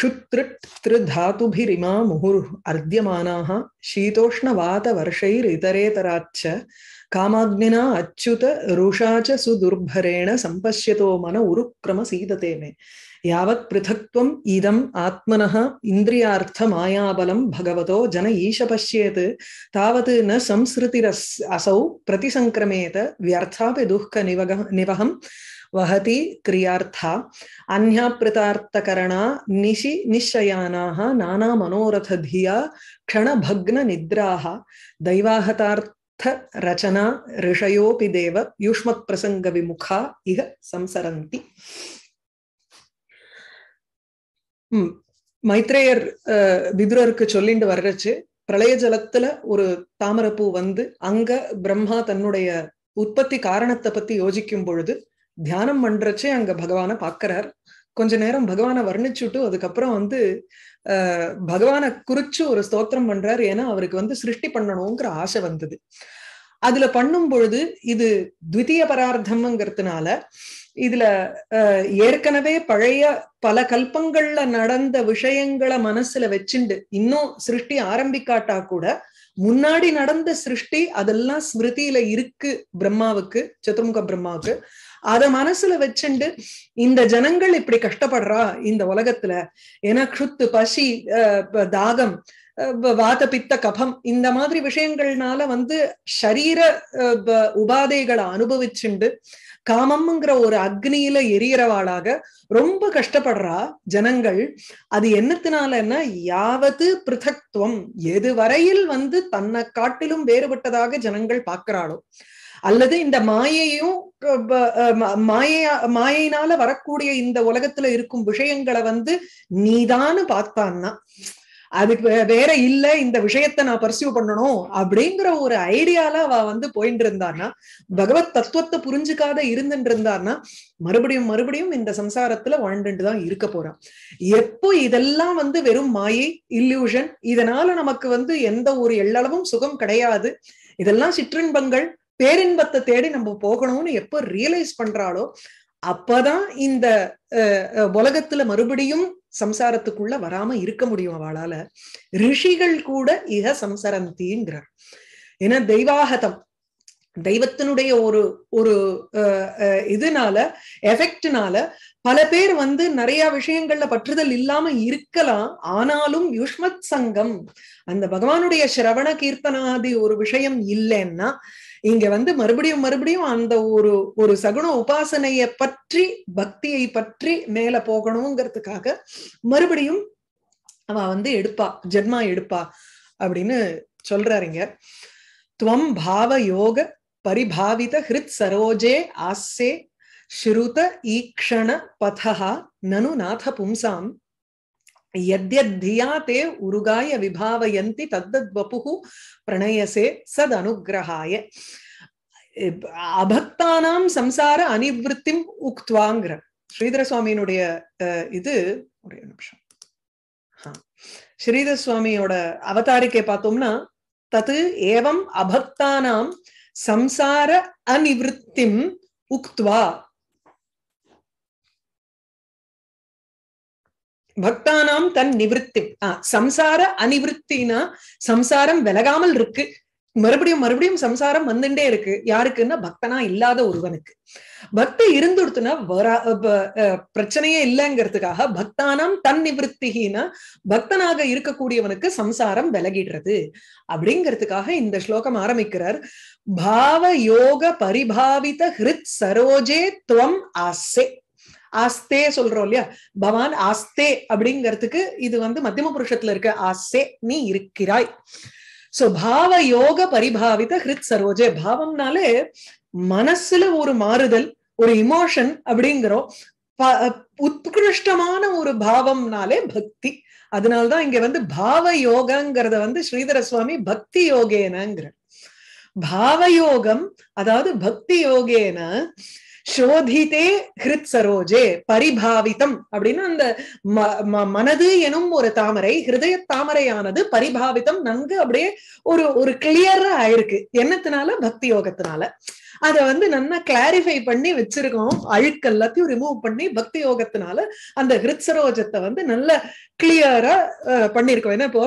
क्षुत्रिक्तृधातुभिरिमा मुहुर् अर्द्यमानाः शीतोष्णवातवर्षैरितरेतराच्च कामाग्निना अच्युत रुषा च सुदुर्भरेण सम्पश्यतो मन उरुक्रम सीदते मे यावत् पृथक्त्वम् इदम् आत्मनः इन्द्रियार्थमायाबलं भगवतो जन ईश पश्येत् तावत् न संसृतिरस् असौ प्रतिसङ्क्रमेत व्यर्थापि दुःखनिवग निवहम् வகதி கிரியார்த்தா அந்யாபிரிதார்த்தகரணா நிஷி நிஷயானாக நானா மனோரதியா க்ஷணபக்ன நித்ராக தைவாகதார்த்த ரச்சனா ரிஷயோபி தேவ யூஷ்மத் பிரசங்க விமுகா இக சம்சரந்தி மைத்ரேயர் விதுரருக்கு சொல்லிண்டு வர்றச்சு பிரளய ஜலத்துல ஒரு தாமரப்பூ வந்து அங்க பிரம்மா தன்னுடைய உற்பத்தி காரணத்தை பத்தி யோசிக்கும் பொழுது தியானம் பண்றச்சே அங்க பகவான பாக்குறார் கொஞ்ச நேரம் பகவானை வர்ணிச்சுட்டு அதுக்கப்புறம் வந்து பகவானை குறிச்சு ஒரு ஸ்தோத்திரம் பண்றாரு ஏன்னா அவருக்கு வந்து சிருஷ்டி பண்ணணுங்கிற ஆசை வந்தது அதுல பண்ணும் பொழுது இது த்விதிய பரார்த்தம்ங்கிறதுனால இதுல ஏற்கனவே பழைய பல கல்பங்கள்ல நடந்த விஷயங்களை மனசுல வச்சுண்டு இன்னும் சிருஷ்டி ஆரம்பிக்காட்டா கூட முன்னாடி நடந்த சிருஷ்டி அதெல்லாம் ஸ்மிருதியில இருக்கு பிரம்மாவுக்கு சதுர்முக பிரம்மாவுக்கு அத மனசுல வச்சுண்டு இந்த ஜனங்கள் இப்படி கஷ்டப்படுறா இந்த உலகத்துல ஏன்னா க்ஷுத்து பசி தாகம் வாத பித்த கபம் இந்த மாதிரி விஷயங்கள்னால வந்து சரீர உபாதைகளை அனுபவிச்சுண்டு காமம்ங்கிற ஒரு அக்னியில எரியறவாளாக ரொம்ப கஷ்டப்படுறா ஜனங்கள் அது என்னத்தினாலன்னா யாவது பிருதக்துவம் எது வரையில் வந்து தன்னை காட்டிலும் வேறுபட்டதாக ஜனங்கள் பார்க்கிறாளோ அல்லது இந்த மாயையும் மாயையா மாயினால வரக்கூடிய இந்த உலகத்துல இருக்கும் விஷயங்களை வந்து நீதான்னு பார்த்தான்னா அது வேற இல்ல இந்த விஷயத்த நான் பர்சியூ பண்ணணும் அப்படிங்கிற ஒரு ஐடியால அவ வந்து போயிட்டு இருந்தானா பகவத் தத்துவத்தை புரிஞ்சுக்காத இருந்துட்டு இருந்தான்னா மறுபடியும் மறுபடியும் இந்த சம்சாரத்துல வாழ்ந்துட்டு தான் இருக்க போறான் எப்போ இதெல்லாம் வந்து வெறும் மாயை இல்யூஷன் இதனால நமக்கு வந்து எந்த ஒரு எள்ளளவும் சுகம் கிடையாது இதெல்லாம் சிற்றின்பங்கள் பேரின்பத்தை தேடி நம்ம போகணும்னு எப்போ ரியலைஸ் பண்றாளோ அப்பதான் இந்த உலகத்துல மறுபடியும் சம்சாரத்துக்குள்ள வராம இருக்க முடியும் அவளால ரிஷிகள் கூட இக சம்சரந்தீங்கிறார் ஏன்னா தெய்வாகதம் தெய்வத்தினுடைய ஒரு ஒரு இதனால எஃபெக்ட்னால பல பேர் வந்து நிறைய விஷயங்கள்ல பற்றுதல் இல்லாம இருக்கலாம் ஆனாலும் யுஷ்மத் சங்கம் அந்த பகவானுடைய சிரவண கீர்த்தனாதி ஒரு விஷயம் இல்லைன்னா இங்க வந்து மறுபடியும் மறுபடியும் அந்த ஒரு ஒரு சகுண உபாசனைய பற்றி பக்தியை பற்றி மேல போகணுங்கிறதுக்காக மறுபடியும் அவ வந்து எடுப்பா ஜென்மா எடுப்பா அப்படின்னு சொல்றாருங்க துவம் பாவ யோக பரிபாவித ஹிருத் சரோஜே ஆசே ஸ்ருத ஈக்ஷண பதா நனு நாத பும்சாம் यद्यद्धिया ते उरुगाय विभावयन्ति तद्दद्वपुः प्रणयसे सदनुग्रहाय அபக்தானாம் சம்சார அனிவிருத்திம் உக்துவாங்கிற ஸ்ரீதர சுவாமியினுடைய இது ஒரே நிமிஷம் ஸ்ரீதர சுவாமியோட அவதாரிக்கை பார்த்தோம்னா தத்து ஏவம் அபக்தானாம் சம்சார அனிவிருத்திம் உக்துவா பக்தானாம் தன் நிவர்த்தி சம்சார அனிவருத்தினா சம்சாரம் விலகாமல் இருக்கு மறுபடியும் மறுபடியும் சம்சாரம் வந்துட்டே இருக்கு யாருக்குன்னா பக்தனா இல்லாத ஒருவனுக்கு பக்தி இருந்துடுத்துனா பிரச்சனையே இல்லைங்கிறதுக்காக பக்தானாம் தன் நிவத்திகினா பக்தனாக இருக்கக்கூடியவனுக்கு சம்சாரம் விலகிடுறது அப்படிங்கிறதுக்காக இந்த ஸ்லோகம் ஆரம்பிக்கிறார் பாவ யோக பரிபாவித ஹிருத் சரோஜே துவம் ஆசே ஆஸ்தே சொல்றோம் இல்லையா பவான் ஆஸ்தே அப்படிங்கிறதுக்கு இது வந்து மத்தியம புருஷத்துல இருக்க ஆஸ்தே நீ இருக்கிறாய் சோ பாவ யோக பரிபாவித ஹிருத் சரோஜே பாவம்னாலே மனசுல ஒரு மாறுதல் ஒரு இமோஷன் அப்படிங்கிறோம் உத்கிருஷ்டமான ஒரு பாவம்னாலே பக்தி அதனால்தான் இங்க வந்து பாவ யோகங்கிறத வந்து ஸ்ரீதர சுவாமி பக்தி யோகேனங்கிற பாவயோகம் அதாவது பக்தி யோகேன சோதிதே ஹிருத் சரோஜே பரிபாவிதம் அப்படின்னு அந்த ம மனது எனும் ஒரு தாமரை ஹிருதய தாமரையானது பரிபாவிதம் நன்கு அப்படியே ஒரு ஒரு கிளியரா ஆயிருக்கு என்னத்தினால பக்தி யோகத்தினால அதை வந்து நல்லா கிளாரிஃபை பண்ணி வச்சிருக்கோம் அழுக்கு எல்லாத்தையும் ரிமூவ் பண்ணி பக்தி யோகத்தினால அந்த ஹிருத் சரோஜத்தை வந்து நல்ல கிளியரா பண்ணிருக்கோம் ஏன்னா இப்போ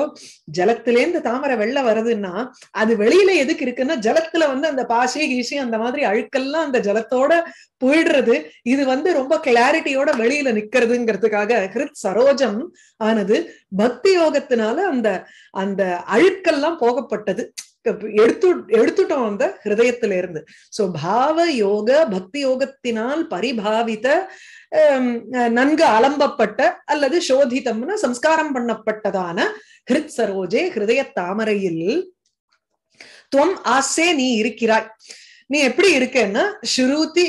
ஜலத்திலேருந்து தாமரை வெள்ள வருதுன்னா அது வெளியில எதுக்கு இருக்குன்னா ஜலத்துல வந்து அந்த பாசி கீசி அந்த மாதிரி அழுக்கெல்லாம் அந்த ஜலத்தோட போயிடுறது இது வந்து ரொம்ப கிளாரிட்டியோட வெளியில நிக்கிறதுங்கிறதுக்காக ஹிருத் சரோஜம் ஆனது பக்தி யோகத்தினால அந்த அந்த அழுக்கெல்லாம் போகப்பட்டது எடுத்து எடுத்துட்டோம் அந்த ஹிருதயத்துல இருந்து சோ பாவ யோக பக்தி யோகத்தினால் பரிபாவித நன்கு அலம்பப்பட்ட அல்லது சோதித்தம்னு சம்ஸ்காரம் பண்ணப்பட்டதான ஹிருத் சரோஜே ஹிருதய தாமரையில் துவம் ஆசே நீ இருக்கிறாய் நீ எப்படி இருக்கன்னா ஸ்ருதி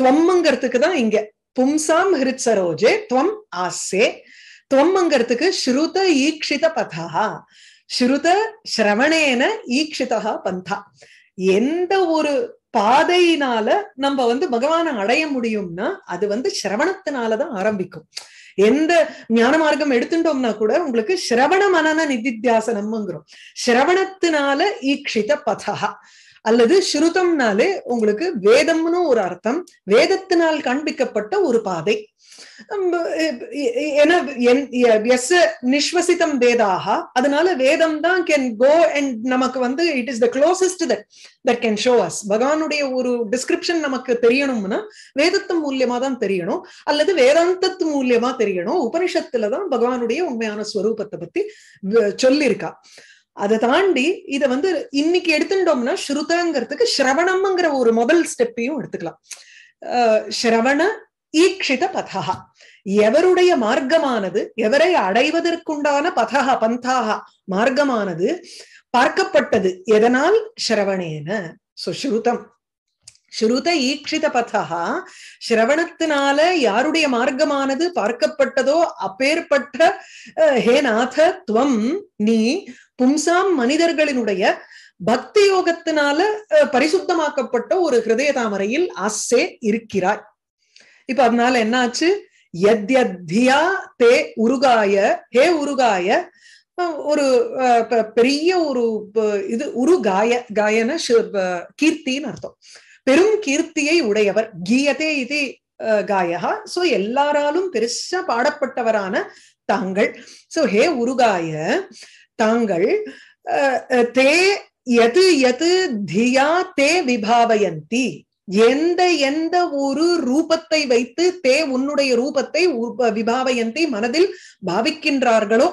துவம்ங்கிறதுக்கு தான் இங்க பும்சாம் ஹிருத் சரோஜே துவம் ஆசே துவம்ங்கிறதுக்கு ஸ்ருத ஈக்ஷித பதா ஸ்ருத சிரவணேன ஈக்ஷிதா பந்தா எந்த ஒரு பாதையினால நம்ம வந்து பகவானை அடைய முடியும்னா அது வந்து சிரவணத்தினாலதான் ஆரம்பிக்கும் எந்த ஞான மார்க்கம் எடுத்துட்டோம்னா கூட உங்களுக்கு சிரவண மனன நிதித்தியாசனம்ங்கிறோம் சிரவணத்தினால ஈக்ஷித பதகா அல்லது ஸ்ருதம்னாலே உங்களுக்கு வேதம்னு ஒரு அர்த்தம் வேதத்தினால் காண்பிக்கப்பட்ட ஒரு பாதை எஸ் நிஸ்வசிதம் வேதாக அதனால வேதம் தான் கேன் கோ அண்ட் நமக்கு வந்து it is the closest that that can show us பகவானுடைய ஒரு டிஸ்கிரிப்ஷன் நமக்கு தெரியணும்னா வேதத்து மூலியமா தான் தெரியணும் அல்லது வேதாந்தத்து மூலியமா தெரியணும் உபனிஷத்துல தான் பகவானுடைய உண்மையான ஸ்வரூபத்தை பத்தி சொல்லியிருக்கா அதை தாண்டி இதை வந்து இன்னைக்கு எடுத்துட்டோம்னா ஸ்ருதங்கிறதுக்கு ஸ்ரவணம்ங்கிற ஒரு முதல் ஸ்டெப்பையும் எடுத்துக்கலாம் ஸ்ரவண ஈக்ஷித பதஹா எவருடைய மார்க்கமானது எவரை அடைவதற்குண்டான பதகா பந்தாக மார்க்கமானது பார்க்கப்பட்டது எதனால் ஸ்ரவணேன ஸ்ருதம் ஸ்ருத ஈக்ஷித பதகா ஸ்ரவணத்தினால யாருடைய மார்க்கமானது பார்க்கப்பட்டதோ அப்பேற்பட்ட ஹே நாத துவம் நீ பும்சாம் மனிதர்களினுடைய பக்தி யோகத்தினால பரிசுத்தமாக்கப்பட்ட ஒரு ஹிருதய தாமரையில் ஆசே இருக்கிறாய் இப்ப அதனால என்னாச்சு எத்யத்யா தே உருகாய ஹே உருகாய ஒரு பெரிய ஒரு இது உரு காய காயன கீர்த்தின்னு அர்த்தம் பெரும் கீர்த்தியை உடையவர் கீயதே இது காயகா சோ எல்லாராலும் பெருசா பாடப்பட்டவரான தாங்கள் சோ ஹே உருகாய தாங்கள் தே எது எது தியா தே விபாவயந்தி எந்த எந்த ஒரு ரூபத்தை வைத்து தே உன்னுடைய ரூபத்தை விபாவயந்தி மனதில் பாவிக்கின்றார்களோ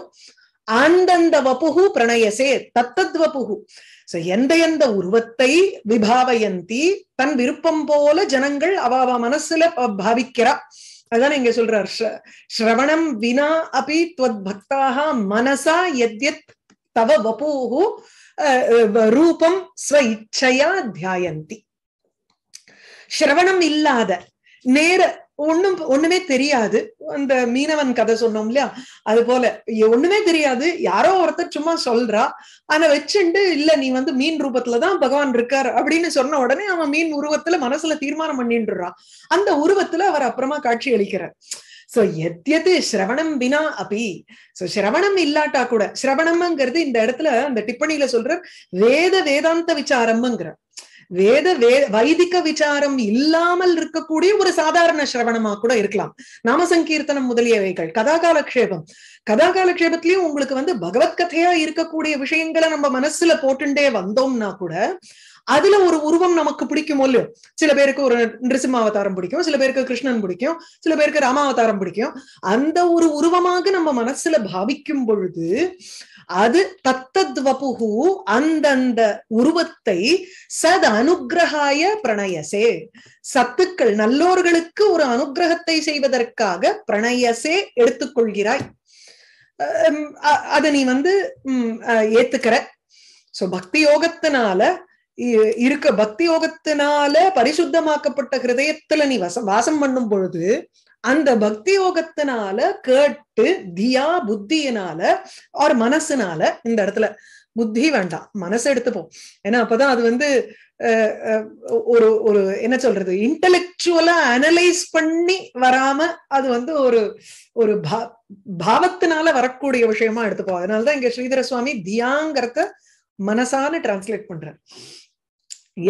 அந்தந்த வபுகு பிரணயசே தத்தத் வப்புகு எந்த எந்த உருவத்தை விபாவயந்தி தன் விருப்பம் போல ஜனங்கள் அவ மனசுல பாவிக்கிறா அதான் இங்க சொல்றார் ஸ்ரவணம் வினா அபி துவத் பக்தாக மனசா எத்யத் தவ வபூஹு ரூபம் ஸ்வ இச்சையா தியாயந்தி ஸ்ரவணம் இல்லாத நேர ஒண்ணும் ஒண்ணுமே தெரியாது அந்த மீனவன் கதை சொன்னோம் இல்லையா அது போல ஒண்ணுமே தெரியாது யாரோ ஒருத்தர் சும்மா சொல்றா ஆனா வச்சுண்டு இல்ல நீ வந்து மீன் ரூபத்துலதான் பகவான் இருக்காரு அப்படின்னு சொன்ன உடனே அவன் மீன் உருவத்துல மனசுல தீர்மானம் பண்ணின்றான் அந்த உருவத்துல அவர் அப்புறமா காட்சி அளிக்கிறார் சோ எத்தியது சிரவணம் வினா அபி சோ சிரவணம் இல்லாட்டா கூட சிரவணம்ங்கிறது இந்த இடத்துல அந்த டிப்பணியில சொல்ற வேத வேதாந்த விசாரம்ங்கிற வேத வே வைதிக விசாரம் இல்லாமல் இருக்கக்கூடிய ஒரு சாதாரண சிரவணமா கூட இருக்கலாம் நாம சங்கீர்த்தனம் முதலியவைகள் கதாகாலக்ஷேபம் கதாகாலக்ஷேபத்திலயும் உங்களுக்கு வந்து பகவத்கதையா இருக்கக்கூடிய விஷயங்களை நம்ம மனசுல போட்டுண்டே வந்தோம்னா கூட அதுல ஒரு உருவம் நமக்கு பிடிக்கும் இல்லையோ சில பேருக்கு ஒரு நிருசிம்ம அவதாரம் பிடிக்கும் சில பேருக்கு கிருஷ்ணன் பிடிக்கும் சில பேருக்கு ராமாவதாரம் பிடிக்கும் அந்த ஒரு உருவமாக நம்ம மனசுல பாவிக்கும் பொழுது அது தத்தத்வபுகு அந்தந்த உருவத்தை சத் அனுகிரகாய பிரணயசே சத்துக்கள் நல்லோர்களுக்கு ஒரு அனுகிரகத்தை செய்வதற்காக பிரணயசே எடுத்துக்கொள்கிறாய் அத நீ வந்து ஏத்துக்கிற சோ பக்தி யோகத்தினால இருக்க பக்தி யோகத்தினால பரிசுத்தமாக்கப்பட்ட ஹிருதயத்துல நீ வசம் வாசம் பண்ணும் பொழுது அந்த பக்தி யோகத்தினால கேட்டு தியா புத்தியினால அவர் மனசுனால இந்த இடத்துல புத்தி வேண்டாம் மனசு எடுத்துப்போம் ஏன்னா அப்பதான் அது வந்து ஒரு ஒரு என்ன சொல்றது இன்டலெக்சுவலா அனலைஸ் பண்ணி வராம அது வந்து ஒரு ஒரு பா பாவத்தினால வரக்கூடிய விஷயமா எடுத்துப்போம் அதனாலதான் இங்க ஸ்ரீதர சுவாமி தியாங்கிறத மனசான டிரான்ஸ்லேட் பண்றார்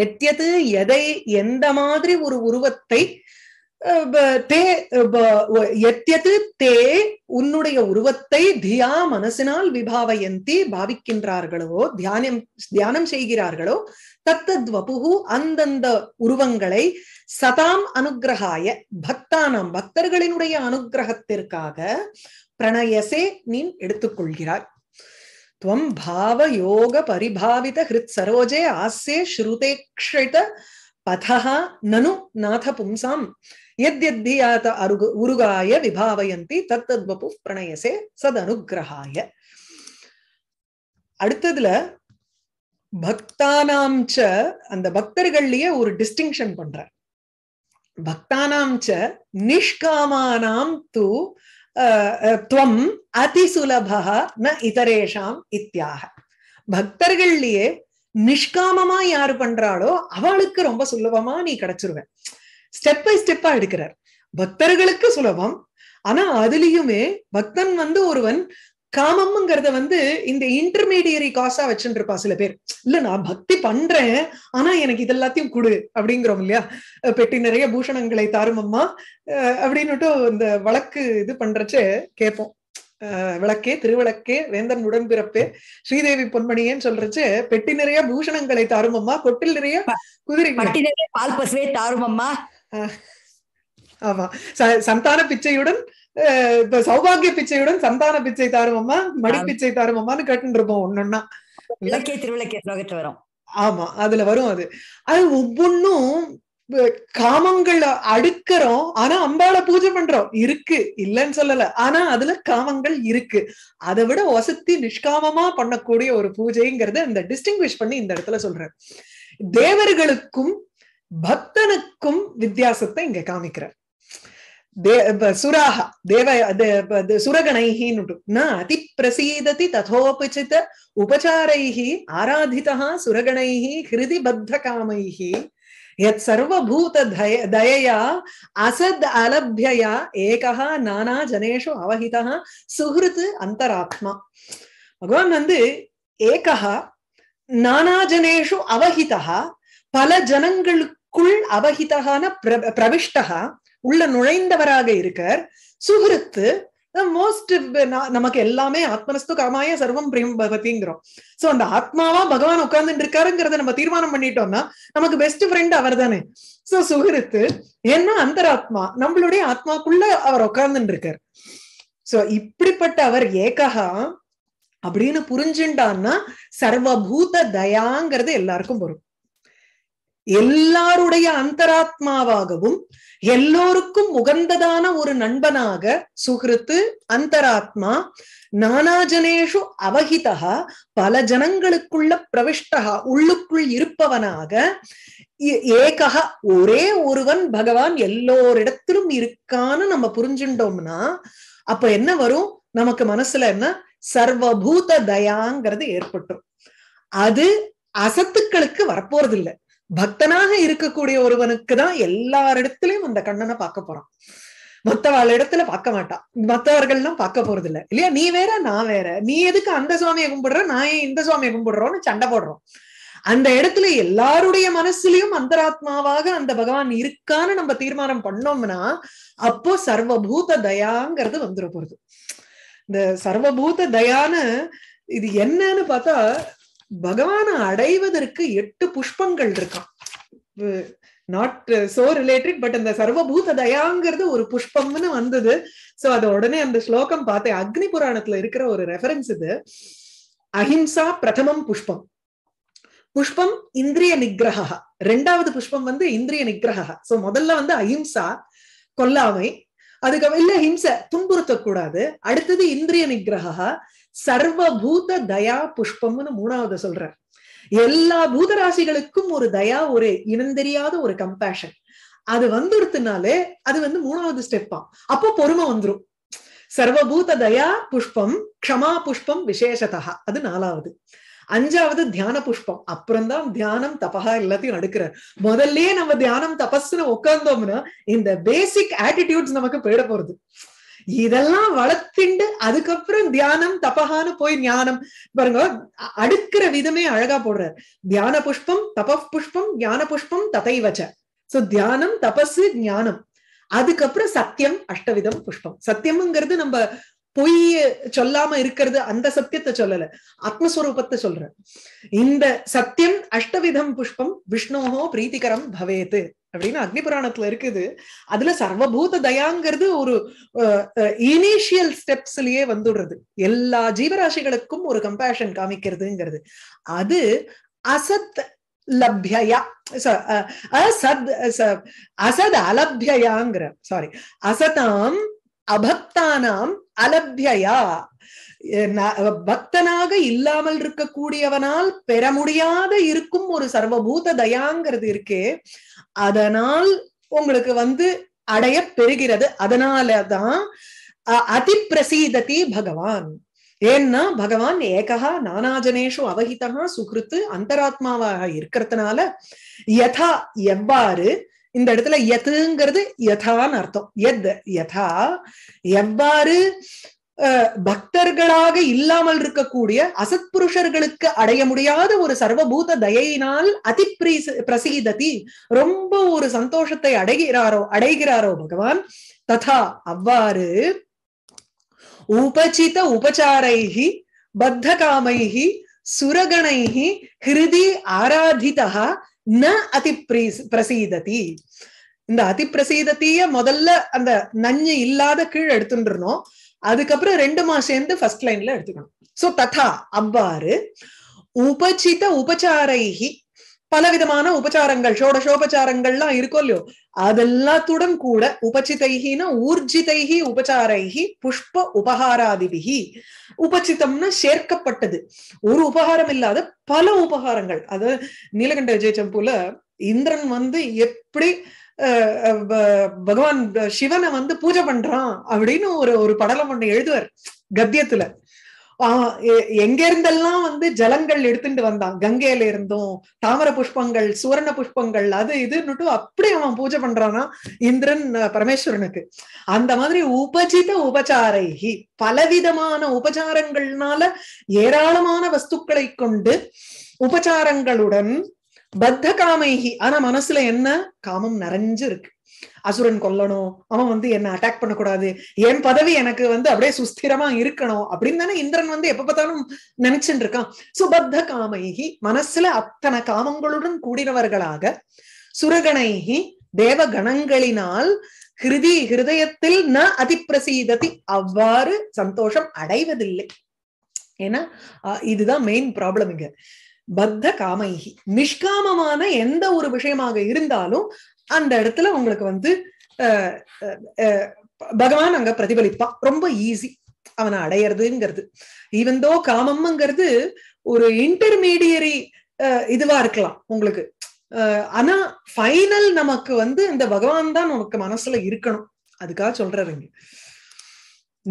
எத்தியது எதை எந்த மாதிரி ஒரு உருவத்தை தே எத்தியது தே உன்னுடைய உருவத்தை தியா மனசினால் விபாவயந்தி பாவிக்கின்றார்களோ தியானம் தியானம் செய்கிறார்களோ தத்தத் வபுகு அந்தந்த உருவங்களை சதாம் அனுகிரகாய பக்தானாம் பக்தர்களினுடைய அனுகிரகத்திற்காக பிரணயசே நீ எடுத்துக்கொள்கிறார் துவம் பாவ யோக பரிபாவித ஹிருத் சரோஜே ஆசே ஸ்ருதேக்ஷித பதஹா நனு நாத பும்சாம் எத்யத்யாத அருகு உருகாய விபாவயந்தி தத்தத் வபு பிரணயசே சதனுகிரகாய அடுத்ததுல பக்தானாம் ச அந்த பக்தர்கள்லயே ஒரு டிஸ்டிங்ஷன் பண்ற பக்தானாம் ச நிஷ்காமானாம் தூ துவம் அதிசுலபா ந இதரேஷாம் இத்தியாக பக்தர்கள்லயே நிஷ்காமமா யாரு பண்றாளோ அவளுக்கு ரொம்ப சுலபமா நீ கிடைச்சிருவேன் ஸ்டெப் பை ஸ்டெப்பா எடுக்கிறார் பக்தர்களுக்கு சுலபம் ஆனா அதுலயுமே பக்தன் வந்து ஒருவன் காமம்ங்கிறத வந்து இந்த இன்டர்மீடியரி காசா வச்சுருப்பா சில பேர் இல்ல நான் பக்தி பண்றேன் ஆனா எனக்கு இது எல்லாத்தையும் கொடு அப்படிங்கிறோம் இல்லையா பெட்டி நிறைய பூஷணங்களை தாருமம்மா அப்படின்னுட்டு இந்த வழக்கு இது பண்றச்சே கேட்போம் விளக்கே திருவிளக்கே வேந்தன் உடன்பிறப்பே ஸ்ரீதேவி பொன்மணியேன்னு சொல்றச்சு பெட்டி நிறைய பூஷணங்களை தாருமம்மா கொட்டில் நிறைய குதிரை பால் பசுவே தாருமம்மா ஆமா சந்தான பிச்சையுடன் இப்ப சௌபாகிய பிச்சையுடன் சந்தான பிச்சை தாருமம்மா மடி பிச்சை தாருமம்மான்னு கேட்டு இருப்போம் ஒன்னொன்னா இலக்கிய வரும் ஆமா அதுல வரும் அது அது ஒவ்வொன்னும் காமங்கள் அடுக்கிறோம் ஆனா அம்பாள பூஜை பண்றோம் இருக்கு இல்லைன்னு சொல்லல ஆனா அதுல காமங்கள் இருக்கு அதை விட வசதி நிஷ்காமமா பண்ணக்கூடிய ஒரு பூஜைங்கிறத இந்த டிஸ்டிங்விஷ் பண்ணி இந்த இடத்துல சொல்றேன் தேவர்களுக்கும் பக்தனுக்கும் வித்தியாசத்தை இங்க காமிக்கிறார் தே சுராக தேவ சுரகணைஹின்னு அதி பிரசீததி ததோபச்சித உபச்சாரைஹி ஆராதிதா சுரகணைஹி ஹிருதி பத்த காமைஹி यत् सर्वभूत தயையா அசத் அலபியா ஏகா நானா ஜனேஷு அவஹிதா सुहृत् அந்தராத்மா பகவான் வந்து ஏகா நானா ஜனேஷு அவஹிதா பல ஜனங்களுக்குள் அவகிதகான பிரவிஷ்டகா உள்ள நுழைந்தவராக இருக்கார் சுகிருத்து மோஸ்ட் நமக்கு எல்லாமே ஆத்மனஸ்து காமாய சர்வம் பிரேம் பகவதிங்கிறோம் சோ அந்த ஆத்மாவா பகவான் உட்கார்ந்துட்டு இருக்காருங்கிறத நம்ம தீர்மானம் பண்ணிட்டோம்னா நமக்கு பெஸ்ட் ஃப்ரெண்ட் அவர் தானே சோ சுகிருத்து என்ன அந்தராத்மா நம்மளுடைய ஆத்மாக்குள்ள அவர் உட்கார்ந்துட்டு இருக்கார் சோ இப்படிப்பட்ட அவர் ஏகா அப்படின்னு புரிஞ்சுட்டான்னா சர்வபூத தயாங்கிறது எல்லாருக்கும் வரும் எல்லாருடைய அந்தராத்மாவாகவும் எல்லோருக்கும் உகந்ததான ஒரு நண்பனாக சுகிருத்து அந்தராத்மா நானாஜனேஷு அவகிதா பல ஜனங்களுக்குள்ள பிரவிஷ்டா உள்ளுக்குள் இருப்பவனாக ஏகா ஒரே ஒருவன் பகவான் எல்லோரிடத்திலும் இருக்கான்னு நம்ம புரிஞ்சுட்டோம்னா அப்ப என்ன வரும் நமக்கு மனசுல என்ன சர்வபூத தயாங்கிறது ஏற்பட்டுரும் அது அசத்துக்களுக்கு வரப்போறதில்லை பக்தனாக இருக்கக்கூடிய ஒருவனுக்கு தான் இடத்துலயும் அந்த கண்ணனை பார்க்க போறான் மத்தவாள் இடத்துல பார்க்க மாட்டான் மத்தவர்கள் எல்லாம் பார்க்க போறது இல்லை இல்லையா நீ வேற நான் வேற நீ எதுக்கு அந்த சுவாமியை கும்பிடுற நான் ஏன் இந்த சுவாமியை கும்பிடுறோம்னு சண்டை போடுறோம் அந்த இடத்துல எல்லாருடைய மனசுலயும் அந்தராத்மாவாக அந்த பகவான் இருக்கான்னு நம்ம தீர்மானம் பண்ணோம்னா அப்போ சர்வபூத தயாங்கிறது வந்துட போறது இந்த சர்வபூத தயான்னு இது என்னன்னு பார்த்தா பகவானை அடைவதற்கு எட்டு புஷ்பங்கள் இருக்கான் நாட் சோ ரிலேட்டட் பட் அந்த சர்வபூத தயாங்கிறது ஒரு புஷ்பம்னு வந்தது சோ அத உடனே அந்த ஸ்லோகம் பார்த்தேன் அக்னி புராணத்துல இருக்கிற ஒரு ரெஃபரன்ஸ் இது அஹிம்சா பிரதமம் புஷ்பம் புஷ்பம் இந்திரிய நிகிரகா ரெண்டாவது புஷ்பம் வந்து இந்திரிய நிகிரகா சோ முதல்ல வந்து அஹிம்சா கொல்லாமை அதுக்கு இல்ல ஹிம்சை துன்புறுத்தக்கூடாது அடுத்தது இந்திரிய நிகிரகா சர்வபூத தயா புஷ்பம்னு மூணாவது சொல்ற எல்லா பூதராசிகளுக்கும் ஒரு தயா ஒரு இனந்தெரியாத ஒரு கம்பேஷன் அது வந்துடுத்துனாலே அது வந்து மூணாவது ஸ்டெப்பா அப்போ பொறுமை வந்துடும் சர்வபூத தயா புஷ்பம் க்ஷமா புஷ்பம் விசேஷதா அது நாலாவது அஞ்சாவது தியான புஷ்பம் அப்புறம் தான் தியானம் தபகா எல்லாத்தையும் அடுக்கிறார் முதல்ல நம்ம தியானம் தபஸ்ன்னு உட்கார்ந்தோம்னா இந்த பேசிக் ஆட்டிடியூட்ஸ் நமக்கு போயிட போறது இதெல்லாம் வளர்த்திண்டு அதுக்கப்புறம் தியானம் தபகான்னு போய் ஞானம் பாருங்க அடுக்கிற விதமே அழகா போடுறார் தியான புஷ்பம் தப புஷ்பம் ஞான புஷ்பம் ததை வச்ச சோ தியானம் தபசு ஞானம் அதுக்கப்புறம் சத்தியம் அஷ்டவிதம் புஷ்பம் சத்தியம்ங்கிறது நம்ம பொய் சொல்லாம இருக்கிறது அந்த சத்தியத்தை சொல்லல ஆத்மஸ்வரூபத்தை சொல்ற இந்த சத்தியம் அஷ்டவிதம் புஷ்பம் விஷ்ணோகோ பிரீத்திகரம் பவேத்து அப்படின்னு அக்னி புராணத்துல இருக்குது அதுல சர்வபூத தயாங்கிறது ஒரு இனிஷியல் ஸ்டெப்ஸ்லயே வந்துடுறது எல்லா ஜீவராசிகளுக்கும் ஒரு கம்பேஷன் காமிக்கிறதுங்கிறது அது அசத் லப்யா அசத் அசத் அலப்யாங்கிற சாரி அசதாம் அபக்தானாம் அலபியா பக்தனாக இல்லாமல் இருக்கக்கூடியவனால் பெற முடியாத இருக்கும் ஒரு சர்வபூத தயாங்கிறது இருக்கே அதனால் உங்களுக்கு வந்து அடைய பெறுகிறது அதனாலதான் அதி பிரசீததி பகவான் ஏன்னா பகவான் ஏகா நானாஜனேஷு அவகிதா சுகிருத்து அந்தராத்மாவாக இருக்கிறதுனால யதா எவ்வாறு இந்த இடத்துல எதுங்கிறது யதான்னு அர்த்தம் எத் யதா எவ்வாறு பக்தர்களாக இல்லாமல் இருக்கக்கூடிய அசத் புருஷர்களுக்கு அடைய முடியாத ஒரு சர்வபூத தயையினால் அதி பிரசீததி ரொம்ப ஒரு சந்தோஷத்தை அடைகிறாரோ அடைகிறாரோ பகவான் ததா அவ்வாறு உபசித உபச்சாரைஹி பத்த காமைகி சுரகணைகி ஹிருதி ஆராதிதா ந அதி பிரசீததி இந்த அதி பிரசீதத்திய முதல்ல அந்த நஞ்சு இல்லாத கீழே எடுத்துட்டுருணும் அதுக்கப்புறம் ரெண்டு மாசம் சேர்ந்து ஃபர்ஸ்ட் லைன்ல எடுத்துக்கணும் சோ ததா அவ்வாறு உபச்சித உபச்சாரைகி பலவிதமான உபச்சாரங்கள் எல்லாம் இருக்கும் இல்லையோ அதெல்லாத்துடன் கூட உபச்சிதைகினா ஊர்ஜிதைகி உபச்சாரைகி புஷ்ப உபகாராதிபிகி உபச்சிதம்னு சேர்க்கப்பட்டது ஒரு உபகாரம் இல்லாத பல உபகாரங்கள் அது நீலகண்ட விஜயச்சம்புல இந்திரன் வந்து எப்படி பகவான் சிவனை வந்து பூஜை பண்றான் அப்படின்னு ஒரு ஒரு படலம் ஒண்ணு எழுதுவார் கத்தியத்துல எங்க இருந்தெல்லாம் வந்து ஜலங்கள் எடுத்துட்டு வந்தான் கங்கையில இருந்தும் தாமர புஷ்பங்கள் சுவர்ண புஷ்பங்கள் அது இதுன்னுட்டு அப்படி அவன் பூஜை பண்றானா இந்திரன் பரமேஸ்வரனுக்கு அந்த மாதிரி உபஜித உபச்சாரைகி பலவிதமான உபச்சாரங்கள்னால ஏராளமான வஸ்துக்களை கொண்டு உபச்சாரங்களுடன் பத்த காமைகி ஆனா மனசுல என்ன காமம் நிறைஞ்சு இருக்கு அசுரன் கொல்லணும் அவன் வந்து என்ன அட்டாக் பண்ணக்கூடாது என் பதவி எனக்கு வந்து அப்படியே சுஸ்திரமா இருக்கணும் அப்படின்னு தானே இந்திரன் வந்து எப்ப பார்த்தாலும் நினைச்சுட்டு இருக்கான் சுபத்த காமைகி மனசுல அத்தனை காமங்களுடன் கூடினவர்களாக சுரகணைகி கணங்களினால் ஹிருதி ஹிருதயத்தில் ந அதிப்பிரசீததி அவ்வாறு சந்தோஷம் அடைவதில்லை ஏன்னா இதுதான் மெயின் ப்ராப்ளம் இங்க பத்த காமைகி நிஷ்காமமான எந்த ஒரு விஷயமாக இருந்தாலும் அந்த இடத்துல உங்களுக்கு வந்து பகவான் அங்க பிரதிபலிப்பான் ரொம்ப ஈஸி அவனை அடையிறதுங்கிறது ஈவன் தோ காமம்ங்கிறது ஒரு இன்டர்மீடியரி இதுவா இருக்கலாம் உங்களுக்கு ஆனா ஃபைனல் நமக்கு வந்து இந்த பகவான் தான் நமக்கு மனசுல இருக்கணும் அதுக்காக சொல்றாருங்க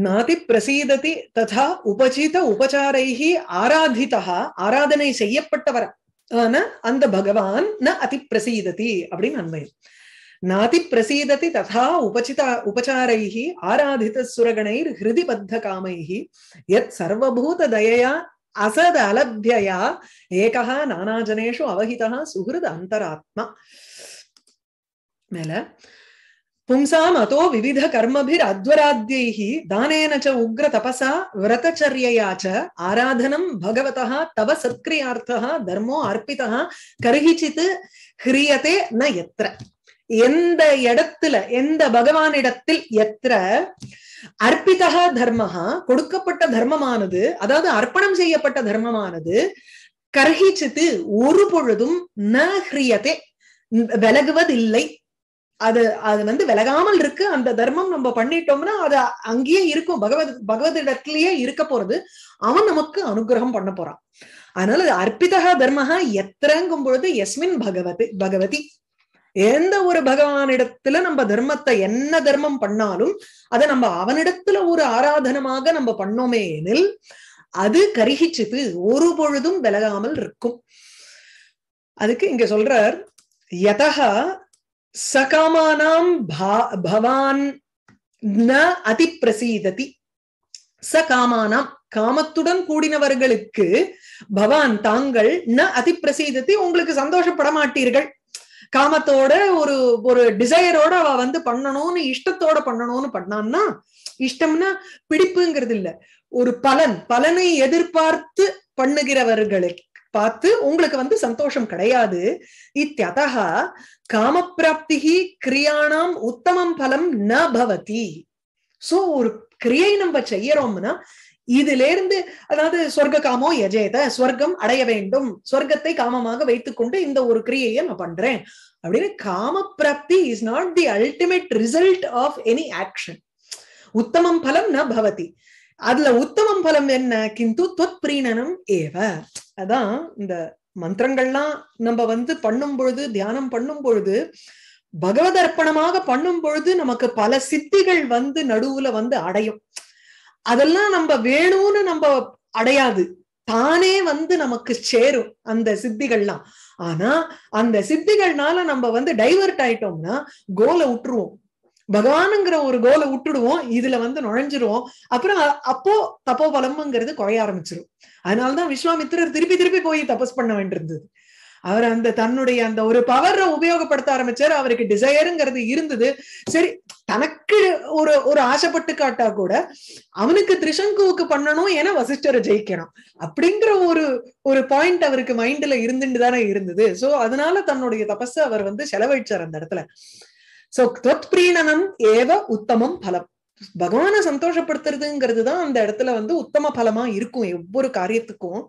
நாதி பிரசீததி ததா உபஜித உபச்சாரைகி ஆராதிதா ஆராதனை செய்யப்பட்டவரை ஆனா அந்த பகவான் ந அதி பிரசீததி அப்படின்னு அன்பயம் நாதி பிரசீததி ததா உபசிதா உபச்சாரைஹி ஆராதித சுரகணை ஹிருதி பத்த காமைஹி எத் சர்வபூத தயையா அசத அலபியா ஏகா நானாஜனேஷு அவஹிதா சுகிருத அந்தராத்மா மேல பும்சாம் அதோ விவித கர்மபிர் அத்வராத்தியைஹி தானேன ச உக்ர தபசா விரதச்சரியையா ச ஆராதனம் பகவதா தவ சத்கிரியார்த்தா தர்மோ அர்ப்பிதா கருகிச்சித் ஹிரியதே ந எத்திர எந்த இடத்துல எந்த பகவானிடத்தில் எத்திர அர்ப்பிதா தர்மா கொடுக்கப்பட்ட தர்மமானது அதாவது அர்ப்பணம் செய்யப்பட்ட தர்மமானது கர்ஹிச்சித்து ஒரு பொழுதும் ந ஹிரியதே விலகுவதில்லை அது அது வந்து விலகாமல் இருக்கு அந்த தர்மம் நம்ம பண்ணிட்டோம்னா அது அங்கேயே இருக்கும் பகவத் பகவதிடத்திலேயே இருக்க போறது அவன் நமக்கு அனுகிரகம் பண்ண போறான் அதனால அர்ப்பிதா தர்மஹா எத்திரங்கும் பொழுது எஸ்மின் பகவதி பகவதி எந்த ஒரு பகவானிடத்துல நம்ம தர்மத்தை என்ன தர்மம் பண்ணாலும் அதை நம்ம அவனிடத்துல ஒரு ஆராதனமாக நம்ம பண்ணோமே எனில் அது கருகிச்சது ஒரு பொழுதும் விலகாமல் இருக்கும் அதுக்கு இங்க சொல்றார் யதா சகாமானாம் பவான் ந அதிப்பிரசீததி ச காமத்துடன் கூடினவர்களுக்கு பவான் தாங்கள் ந அதிப்பிரசீதத்தை உங்களுக்கு சந்தோஷப்பட மாட்டீர்கள் காமத்தோட ஒரு ஒரு டிசையரோட அவ வந்து பண்ணணும்னு இஷ்டத்தோட பண்ணணும்னு பண்ணான்னா இஷ்டம்னா பிடிப்புங்கிறது இல்ல ஒரு பலன் பலனை எதிர்பார்த்து பண்ணுகிறவர்களுக்கு பார்த்து உங்களுக்கு வந்து சந்தோஷம் கிடையாது இத்தியதா பிராப்தி கிரியானாம் உத்தமம் பலம் ந பவதி சோ ஒரு கிரியை நம்ம செய்யறோம்னா இதுல இருந்து அதாவது சொர்க்க காமோ எஜேத சொர்க்கம் அடைய வேண்டும் சொர்க்கத்தை காமமாக கொண்டு இந்த ஒரு கிரியையை நான் பண்றேன் அப்படின்னு காம பிராப்தி is not the ultimate result of any action உத்தமம் பலம் ந பவதி அதுல உத்தமம் பலம் என்ன கிந்து தொத் ஏவ அதான் இந்த மந்திரங்கள்லாம் நம்ம வந்து பண்ணும் பொழுது தியானம் பண்ணும் பொழுது பகவதர்ப்பணமாக பண்ணும் பொழுது நமக்கு பல சித்திகள் வந்து நடுவுல வந்து அடையும் அதெல்லாம் நம்ம வேணும்னு நம்ம அடையாது தானே வந்து நமக்கு சேரும் அந்த சித்திகள்லாம் ஆனா அந்த சித்திகள்னால நம்ம வந்து டைவர்ட் ஆயிட்டோம்னா கோலை விட்டுருவோம் பகவானுங்கிற ஒரு கோலை விட்டுடுவோம் இதுல வந்து நுழைஞ்சிருவோம் அப்புறம் அப்போ தப்போ பலம்ங்கிறது குறைய ஆரம்பிச்சிரும் அதனாலதான் விஸ்வாமித்திரர் திருப்பி திருப்பி போய் தபஸ் பண்ண வேண்டியிருந்தது அவர் அந்த தன்னுடைய அந்த ஒரு பவரை உபயோகப்படுத்த ஆரம்பிச்சார் அவருக்கு டிசையருங்கிறது இருந்தது சரி தனக்கு ஒரு ஒரு ஆசைப்பட்டு காட்டா கூட அவனுக்கு திரிசங்குவுக்கு பண்ணணும் என வசிஷ்டரை ஜெயிக்கணும் அப்படிங்கிற ஒரு ஒரு பாயிண்ட் அவருக்கு மைண்ட்ல இருந்துட்டு தானே இருந்தது சோ அதனால தன்னுடைய தபஸ் அவர் வந்து செலவழிச்சார் அந்த இடத்துல சோ தத் பிரீணனம் ஏவ உத்தமம் பலம் பகவான சந்தோஷப்படுத்துறதுங்கிறது தான் அந்த இடத்துல வந்து உத்தம பலமா இருக்கும் ஒவ்வொரு காரியத்துக்கும்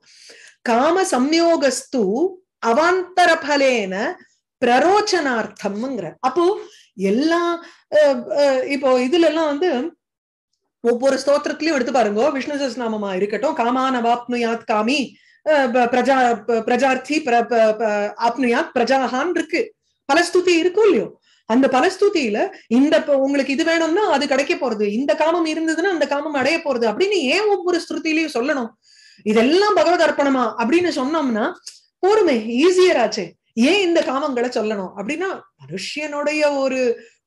காம சம்யோகஸ்து அவாந்தர பலேன பிரரோச்சனார்த்தம்ங்கிற அப்போ எல்லா இப்போ இதுல எல்லாம் வந்து ஒவ்வொரு ஸ்தோத்திரத்திலயும் எடுத்து பாருங்க விஷ்ணு சஸ்நாமமா இருக்கட்டும் காமான வாப்னுயாத் காமி பிரஜா பிரஜார்த்தி ஆப்னுயாத் பிரஜாஹான் இருக்கு பல ஸ்துதி இருக்கும் இல்லையோ அந்த பரஸ்துதியில இந்த உங்களுக்கு இது வேணும்னா அது கிடைக்க போறது இந்த காமம் இருந்ததுன்னா அந்த காமம் அடைய போறது அப்படின்னு ஏன் ஒவ்வொரு ஸ்ருத்திலையும் சொல்லணும் இதெல்லாம் பகவத் அர்ப்பணமா அப்படின்னு சொன்னோம்னா போருமே ஈஸியராச்சே ஏன் இந்த காமங்களை சொல்லணும் அப்படின்னா மனுஷியனுடைய ஒரு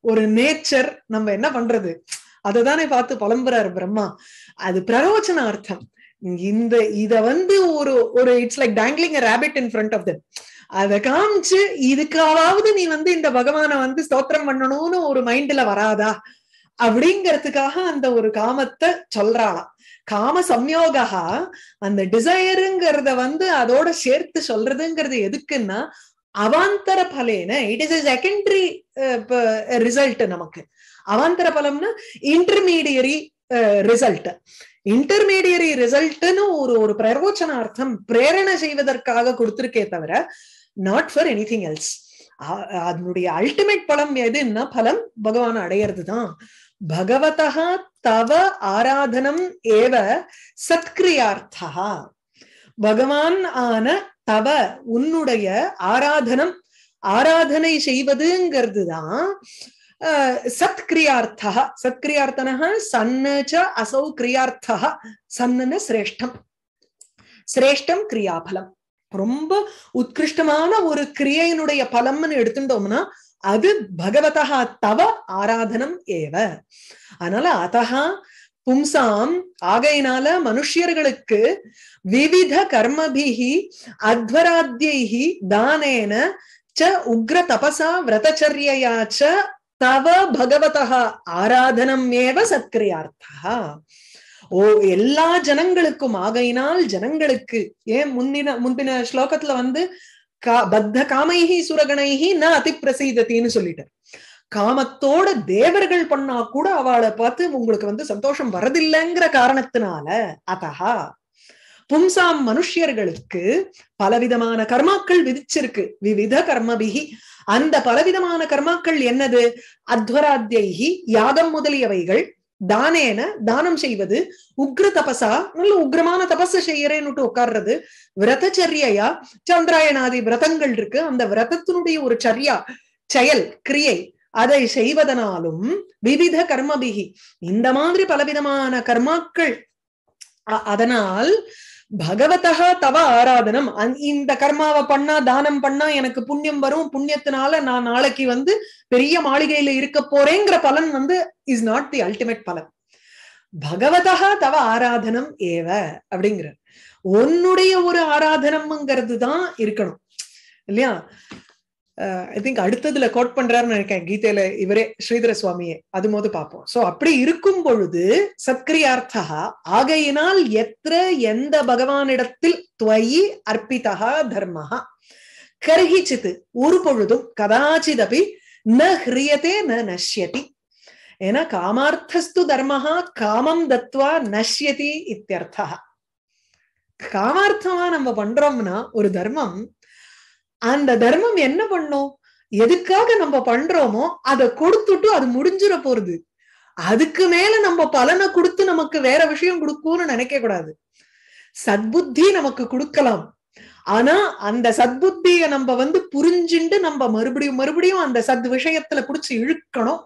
ஒரு நேச்சர் நம்ம என்ன பண்றது அதை பார்த்து புலம்புறாரு பிரம்மா அது பிரரோச்சன அர்த்தம் இந்த இத வந்து ஒரு ஒரு it's like dangling rabbit in front of them அதை காமிச்சு இதுக்காவது நீ வந்து இந்த பகவான வந்து ஸ்தோத்திரம் பண்ணணும்னு ஒரு மைண்ட்ல வராதா அப்படிங்கிறதுக்காக அந்த ஒரு காமத்தை சொல்றாளாம் காம சம்யோகா அந்த டிசையருங்கிறத வந்து அதோட சேர்த்து சொல்றதுங்கிறது எதுக்குன்னா அவாந்தர பலேன it is a secondary result நமக்கு அவாந்தர பலம்னா இன்டர்மீடியரி ரிசல்ட் இன்டர்மீடியரி ரிசல்ட்னு ஒரு ஒரு பிரரோச்சனார்த்தம் பிரேரணை செய்வதற்காக கொடுத்திருக்கே தவிர நாட் ஃபார் எனிதிங் எல்ஸ் அதனுடைய அல்டிமேட் பலம் எதுன்னா பலம் பகவான் அடையிறது தான் பகவதா தவ ஆராதனம் ஏவ சத்கிரியார்த்தா பகவான் ஆன தவ உன்னுடைய ஆராதனம் ஆராதனை செய்வதுங்கிறது தான் சத்கிரியார்த்தா சத்கிரியார்த்தனா சன்னச்ச அசௌ கிரியார்த்தா சன்னன சிரேஷ்டம் சிரேஷ்டம் கிரியாபலம் ரொம்ப உத்கிருஷ்டமான ஒரு கிரியையினுடைய பலம்னு எடுத்துட்டோம்னா அது பகவதா தவ ஆராதனம் ஏவ அதனால அத்தகா பும்சாம் ஆகையினால மனுஷியர்களுக்கு விவித கர்மபிஹி அத்வராத்தியி தானேன ச உக்ர தபசா விரதச்சரியையாச்ச தவ பகவதா ஆராதனம் ஏவ சத்கிரியார்த்தா ஓ எல்லா ஜனங்களுக்கும் ஆகையினால் ஜனங்களுக்கு ஏன் முந்தின முந்தின ஸ்லோகத்துல வந்து கா பத்த காமைஹி சுரகணைஹி ந அதிப்பிரசீதத்தின்னு சொல்லிட்டார் காமத்தோட தேவர்கள் பண்ணா கூட அவளை பார்த்து உங்களுக்கு வந்து சந்தோஷம் வரதில்லைங்கிற காரணத்தினால அதஹா பும்சாம் மனுஷியர்களுக்கு பலவிதமான கர்மாக்கள் விதிச்சிருக்கு விவித கர்மபிகி அந்த பலவிதமான கர்மாக்கள் என்னது அத்வராத்தியகி யாகம் முதலியவைகள் தானேன தானம் செய்வது உக்ர தபசா நல்ல உக்ரமான தபச செய்யறேன்னு உட்கார்றது விரதச்சரியையா சந்திராயணாதி விரதங்கள் இருக்கு அந்த விரதத்தினுடைய ஒரு சரியா செயல் கிரியை அதை செய்வதனாலும் விவித கர்மபிகி இந்த மாதிரி பலவிதமான கர்மாக்கள் அதனால் பகவதா தவ ஆராதனம் இந்த கர்மாவை பண்ணா தானம் பண்ணா எனக்கு புண்ணியம் வரும் புண்ணியத்தினால நான் நாளைக்கு வந்து பெரிய மாளிகையில இருக்க போறேங்கிற பலன் வந்து இஸ் நாட் தி அல்டிமேட் பலன் பகவதா தவ ஆராதனம் ஏவ அப்படிங்கிற உன்னுடைய ஒரு ஆராதனம்ங்கிறது தான் இருக்கணும் இல்லையா ஐ திங்க் அடுத்ததுல கோட் பண்றாருன்னு நினைக்கிறேன் கீதையில இவரே ஸ்ரீதர சுவாமியே அது மோது பார்ப்போம் சோ அப்படி இருக்கும் பொழுது சத்கிரியார்த்தா ஆகையினால் எத்திர எந்த பகவானிடத்தில் துவயி அர்ப்பிதா தர்மஹா கருகிச்சித்து ஒரு பொழுதும் கதாச்சிதபி ந ஹிரியதே ந நஷ்யதி ஏன்னா காமார்த்தஸ்து தர்மஹா காமம் தத்வா நஷ்யதி இத்தியர்த்தா காமார்த்தமா நம்ம பண்றோம்னா ஒரு தர்மம் அந்த தர்மம் என்ன பண்ணும் எதுக்காக நம்ம பண்றோமோ அதை கொடுத்துட்டு அது முடிஞ்சிட போறது அதுக்கு மேல நம்ம பலனை கொடுத்து நமக்கு வேற விஷயம் கொடுக்கும்னு நினைக்க கூடாது சத்புத்தி நமக்கு கொடுக்கலாம் ஆனா அந்த சத்புத்திய நம்ம வந்து புரிஞ்சுண்டு நம்ம மறுபடியும் மறுபடியும் அந்த சத் விஷயத்துல குடிச்சு இழுக்கணும்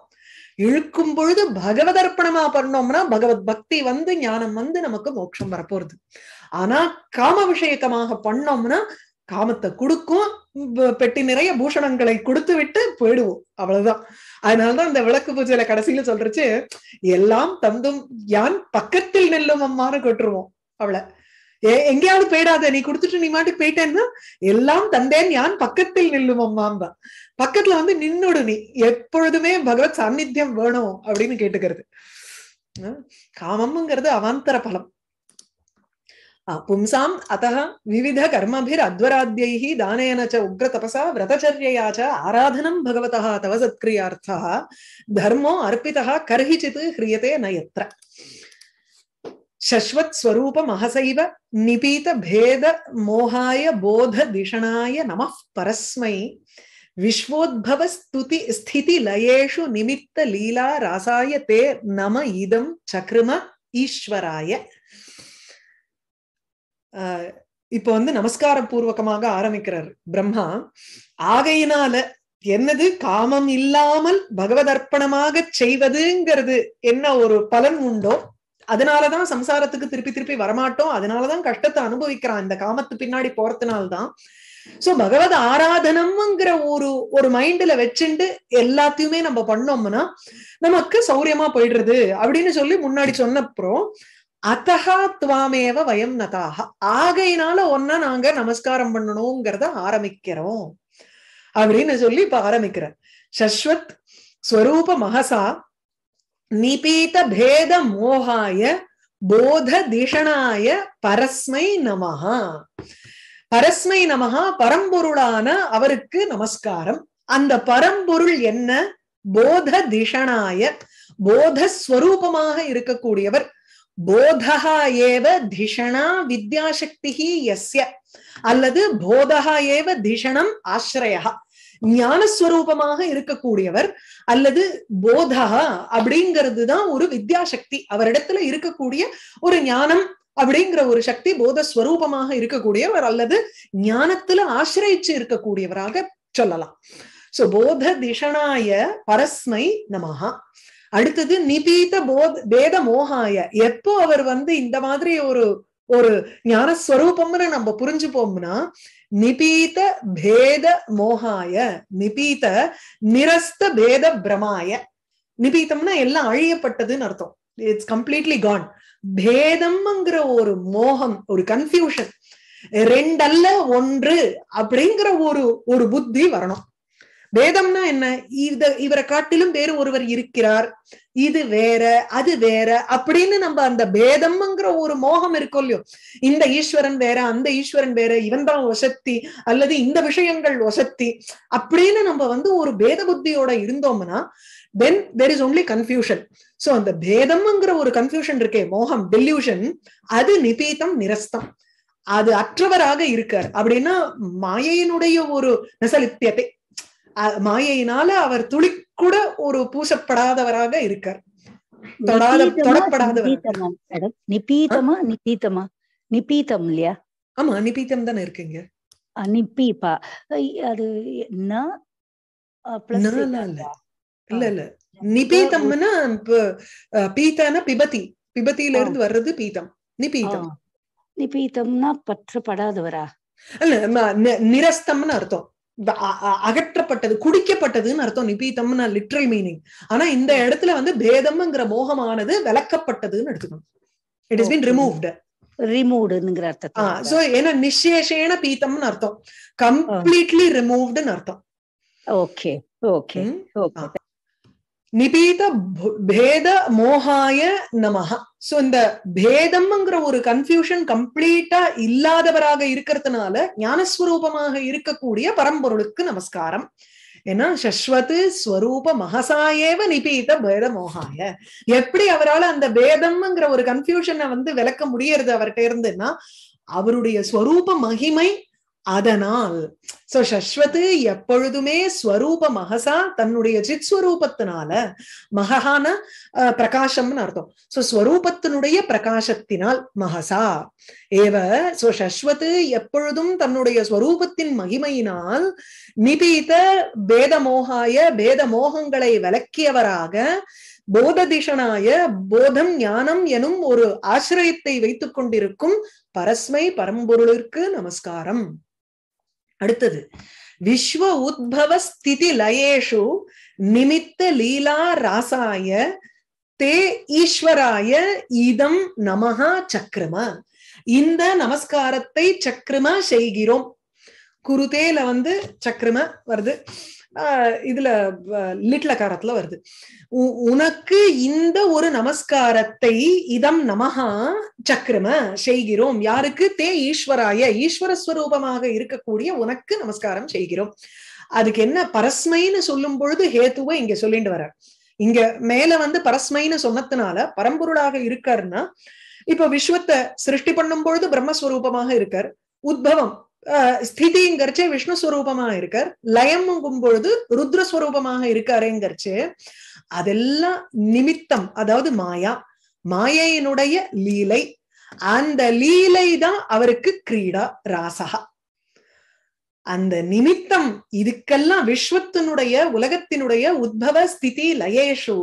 இழுக்கும் பொழுது பகவத் அர்ப்பணமா பண்ணோம்னா பகவத் பக்தி வந்து ஞானம் வந்து நமக்கு மோட்சம் வரப்போறது ஆனா காம விஷயக்கமாக பண்ணோம்னா காமத்தை கொடுக்கும் பெட்டி நிறைய பூஷணங்களை கொடுத்து விட்டு போயிடுவோம் அவ்வளவுதான் அதனாலதான் இந்த விளக்கு பூஜையில கடைசியில சொல்றச்சு எல்லாம் தந்தும் யான் பக்கத்தில் நெல்லும் அம்மான்னு கொட்டுருவோம் அவளை எங்கேயாவது போயிடாத நீ கொடுத்துட்டு நீ மாட்டுக்கு போயிட்டேன்னா எல்லாம் தந்தேன் யான் பக்கத்தில் நில்லும் அம்மாம்பா பக்கத்துல வந்து நின்னுடு நீ எப்பொழுதுமே பகவத் சாநித்தியம் வேணும் அப்படின்னு கேட்டுக்கிறது காமம்ங்கிறது அவாந்தர பலம் पुंसाम् अतः विविधकर्मभिरध्वराद्यैः दानेन च उग्रतपसा व्रतचर्यया च आराधनं भगवतः तव सत्क्रियार्थः धर्मो अर्पितः कर्हिचित् ह्रियते न यत्र शश्वत्स्वरूपमहसैव निपीतभेदमोहाय बोधधिषणाय नमः परस्मै विश्वोद्भवस्तुति निमित्तलीलारासाय ते नम इदं चकृम ईश्वराय இப்ப வந்து நமஸ்கார பூர்வகமாக ஆரம்பிக்கிறார் பிரம்மா ஆகையினால என்னது காமம் இல்லாமல் பகவத் செய்வதுங்கிறது என்ன ஒரு பலன் உண்டோ அதனாலதான் சம்சாரத்துக்கு திருப்பி திருப்பி வரமாட்டோம் அதனாலதான் கஷ்டத்தை அனுபவிக்கிறான் இந்த காமத்து பின்னாடி போறதுனால்தான் சோ பகவத் ஆராதனம்ங்கிற ஒரு ஒரு மைண்ட்ல வச்சுண்டு எல்லாத்தையுமே நம்ம பண்ணோம்னா நமக்கு சௌரியமா போயிடுறது அப்படின்னு சொல்லி முன்னாடி சொன்னப்புறம் அத்தகா துவாமேவ வயம் நதாக ஆகையினால ஒன்னா நாங்க நமஸ்காரம் பண்ணணுங்கிறத ஆரம்பிக்கிறோம் அப்படின்னு சொல்லி இப்ப ஆரம்பிக்கிற சஸ்வத் ஸ்வரூப மகசா நிபீத பேத மோகாய போத திஷனாய பரஸ்மை நமஹா பரஸ்மை நமஹா பரம்பொருளான அவருக்கு நமஸ்காரம் அந்த பரம்பொருள் என்ன போத திஷனாய போத ஸ்வரூபமாக இருக்கக்கூடியவர் போதகா ஏவ திஷணா வித்யாசக்தி எஸ்ய அல்லது போதகா ஏவ திஷணம் ஆசிரயா ஞானஸ்வரூபமாக இருக்கக்கூடியவர் அல்லது போதா அப்படிங்கிறது தான் ஒரு வித்யாசக்தி அவரிடத்துல இருக்கக்கூடிய ஒரு ஞானம் அப்படிங்கிற ஒரு சக்தி போதஸ்வரூபமாக இருக்கக்கூடியவர் அல்லது ஞானத்துல ஆசிரயிச்சு இருக்கக்கூடியவராக சொல்லலாம் சோ போத திஷனாய பரஸ்மை நமஹா அடுத்தது நிபீத போத் பேத மோகாய எப்போ அவர் வந்து இந்த மாதிரி ஒரு ஒரு ஞானஸ்வரூபம்னு நம்ம புரிஞ்சுப்போம்னா நிபீத பேத மோகாய நிபீத நிரஸ்த பேத பிரமாய நிபீத்தம்னா எல்லாம் அழியப்பட்டதுன்னு அர்த்தம் இட்ஸ் கம்ப்ளீட்லி கான் பேதம்ங்கிற ஒரு மோகம் ஒரு கன்ஃபியூஷன் ரெண்டல்ல ஒன்று அப்படிங்கிற ஒரு ஒரு புத்தி வரணும் வேதம்னா என்ன இத இவரை காட்டிலும் வேறு ஒருவர் இருக்கிறார் இது வேற அது வேற அப்படின்னு நம்ம அந்த பேதம்ங்கிற ஒரு மோகம் இருக்கும் இல்லையோ இந்த ஈஸ்வரன் வேற அந்த ஈஸ்வரன் வேற இவன் தான் ஒசத்தி அல்லது இந்த விஷயங்கள் ஒசத்தி அப்படின்னு நம்ம வந்து ஒரு பேத புத்தியோட இருந்தோம்னா then there is only confusion so அந்த பேதம்ங்கிற ஒரு கன்ஃபியூஷன் இருக்கே மோகம் டெல்யூஷன் அது நிபீதம் நிரஸ்தம் அது அற்றவராக இருக்கார் அப்படின்னா மாயையினுடைய ஒரு நெசலித்தியத்தை மாயையினால அவர் துளி கூட ஒரு பூசப்படாதவராக இருக்கார் தொடாத தொடப்படாதவர் நிபீதமா நிபீதமா நிபீதம் இல்லையா ஆமா நிபீதம் தானே இருக்குங்க நிபீபா அது இல்ல இல்ல நிபீதம்னா பீதானா பிபதி பிபத்தியில இருந்து வர்றது பீதம் நிபீதம் நிபீதம்னா பற்றப்படாதவரா இல்ல நிரஸ்தம்னு அர்த்தம் அகற்றப்பட்டது குடிக்கப்பட்டதுன்னு அர்த்தம் நிபீதம்னு லிட்ரல் மீனிங் ஆனா இந்த இடத்துல வந்து பேதம்ங்கிற மோகமானது விளக்கப்பட்டதுன்னு எடுத்துக்கணும் இட் இஸ் பீன் ரிமூவ்டு ரிமூவ்டுங்கிற அர்த்தம் சோ ஏன்னா நிசேஷேன பீத்தம்னு அர்த்தம் கம்ப்ளீட்லி ரிமூவ்டுன்னு அர்த்தம் ஓகே ஓகே ஓகே நிபீத பேத மோகாய நமஹா சோ இந்த பேதம்ங்கிற ஒரு கன்ஃபியூஷன் கம்ப்ளீட்டா இல்லாதவராக இருக்கிறதுனால ஞானஸ்வரூபமாக இருக்கக்கூடிய பரம்பொருளுக்கு நமஸ்காரம் ஏன்னா சஸ்வத் ஸ்வரூப மகசாயேவ நிபீத பேத மோகாய எப்படி அவரால் அந்த பேதம்ங்கிற ஒரு கன்ஃபியூஷனை வந்து விளக்க முடியறது அவர்கிட்ட இருந்துன்னா அவருடைய ஸ்வரூப மகிமை அதனால் சோ சஸ்வத்து எப்பொழுதுமே ஸ்வரூப மகசா தன்னுடைய ஜித் ஸ்வரூபத்தினால மகஹான பிரகாசம்னு அர்த்தம் சோ ஸ்வரூபத்தினுடைய பிரகாசத்தினால் மகசா ஏவ சோ சஸ்வத்து எப்பொழுதும் தன்னுடைய ஸ்வரூபத்தின் மகிமையினால் நிபீத பேத மோகங்களை விளக்கியவராக போததிஷனாய போதம் ஞானம் எனும் ஒரு ஆசிரியத்தை வைத்துக் கொண்டிருக்கும் பரஸ்மை பரம்பொருளிற்கு நமஸ்காரம் அடுத்தது விஸ்வ உத்பவ ஸ்திதி லயேஷு நிமித்த லீலா ராசாய தே ஈஸ்வராய இதம் நமஹா சக்கரமா இந்த நமஸ்காரத்தை சக்கரமா செய்கிறோம் குருதேல வந்து சக்கரமா வருது இதுல லிட்டில் காரத்துல வருது உனக்கு இந்த ஒரு நமஸ்காரத்தை இதம் நமகா சக்கரம செய்கிறோம் யாருக்கு தே ஈஸ்வராய ஈஸ்வரஸ்வரூபமாக இருக்கக்கூடிய உனக்கு நமஸ்காரம் செய்கிறோம் அதுக்கு என்ன பரஸ்மைன்னு சொல்லும் பொழுது ஹேத்துவை இங்க சொல்லிட்டு வர இங்க மேல வந்து பரஸ்மைன்னு சொன்னதுனால பரம்பொருளாக இருக்காருன்னா இப்ப விஸ்வத்தை சிருஷ்டி பண்ணும் பொழுது பிரம்மஸ்வரூபமாக இருக்கார் உத்பவம் ஸ்திதிங்கிறச்சே விஷ்ணு ஸ்வரூபமா இருக்கார் லயம்ங்கும் பொழுது ருத்ரஸ்வரூபமாக இருக்காருங்கிறச்சு அதெல்லாம் நிமித்தம் அதாவது மாயா மாயையினுடைய லீலை அந்த லீலை தான் அவருக்கு கிரீடா ராசகா அந்த நிமித்தம் இதுக்கெல்லாம் விஸ்வத்தினுடைய உலகத்தினுடைய உத்பவ ஸ்திதி லயேஷு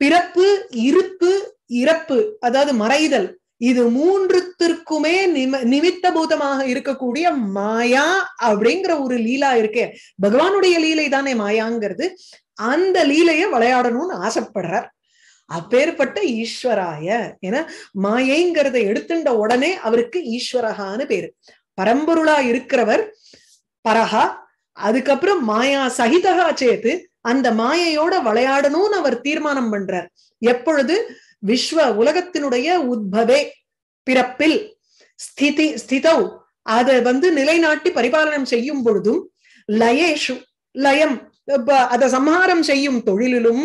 பிறப்பு இருப்பு இறப்பு அதாவது மறைதல் இது மூன்றுத்திற்குமே நிமித்த பூதமாக இருக்கக்கூடிய மாயா அப்படிங்கிற ஒரு லீலா இருக்கே பகவானுடைய லீலை தானே மாயாங்கிறது அந்த லீலைய விளையாடணும்னு ஆசைப்படுறார் அப்பேற்பட்ட ஈஸ்வராய ஏன்னா மாயைங்கிறத எடுத்துண்ட உடனே அவருக்கு ஈஸ்வரகான்னு பேரு பரம்பொருளா இருக்கிறவர் பரஹா அதுக்கப்புறம் மாயா சகிதகா சேத்து அந்த மாயையோட விளையாடணும்னு அவர் தீர்மானம் பண்றார் எப்பொழுது விஸ்வ உலகத்தினுடைய உத்பவே பிறப்பில் ஸ்திதி ஸ்திதௌ அதை வந்து நிலைநாட்டி பரிபாலனம் செய்யும் பொழுதும் லயேஷு லயம் அதை சம்ஹாரம் செய்யும் தொழிலிலும்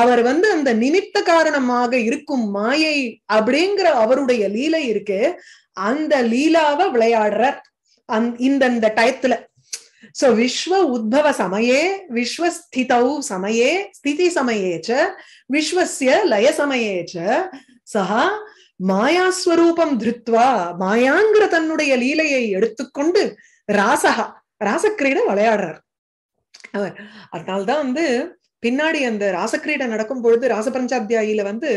அவர் வந்து அந்த நிமித்த காரணமாக இருக்கும் மாயை அப்படிங்கிற அவருடைய லீலை இருக்கு அந்த லீலாவை விளையாடுறார் இந்த இந்த டயத்துல சோ விஸ்வ सो विश्व उद्भव சமயே ஸ்திதி समये ச च லய சமயே ச सः மாயாஸ்வரூபம் திருத்வா மாயாங்கிற தன்னுடைய லீலையை எடுத்துக்கொண்டு ராசகா ராசக்கிரீட விளையாடுறார் அவர் அதனால்தான் வந்து பின்னாடி அந்த ராசக்கிரீடை நடக்கும் பொழுது ராசபரஞ்சாத்தியாயில வந்து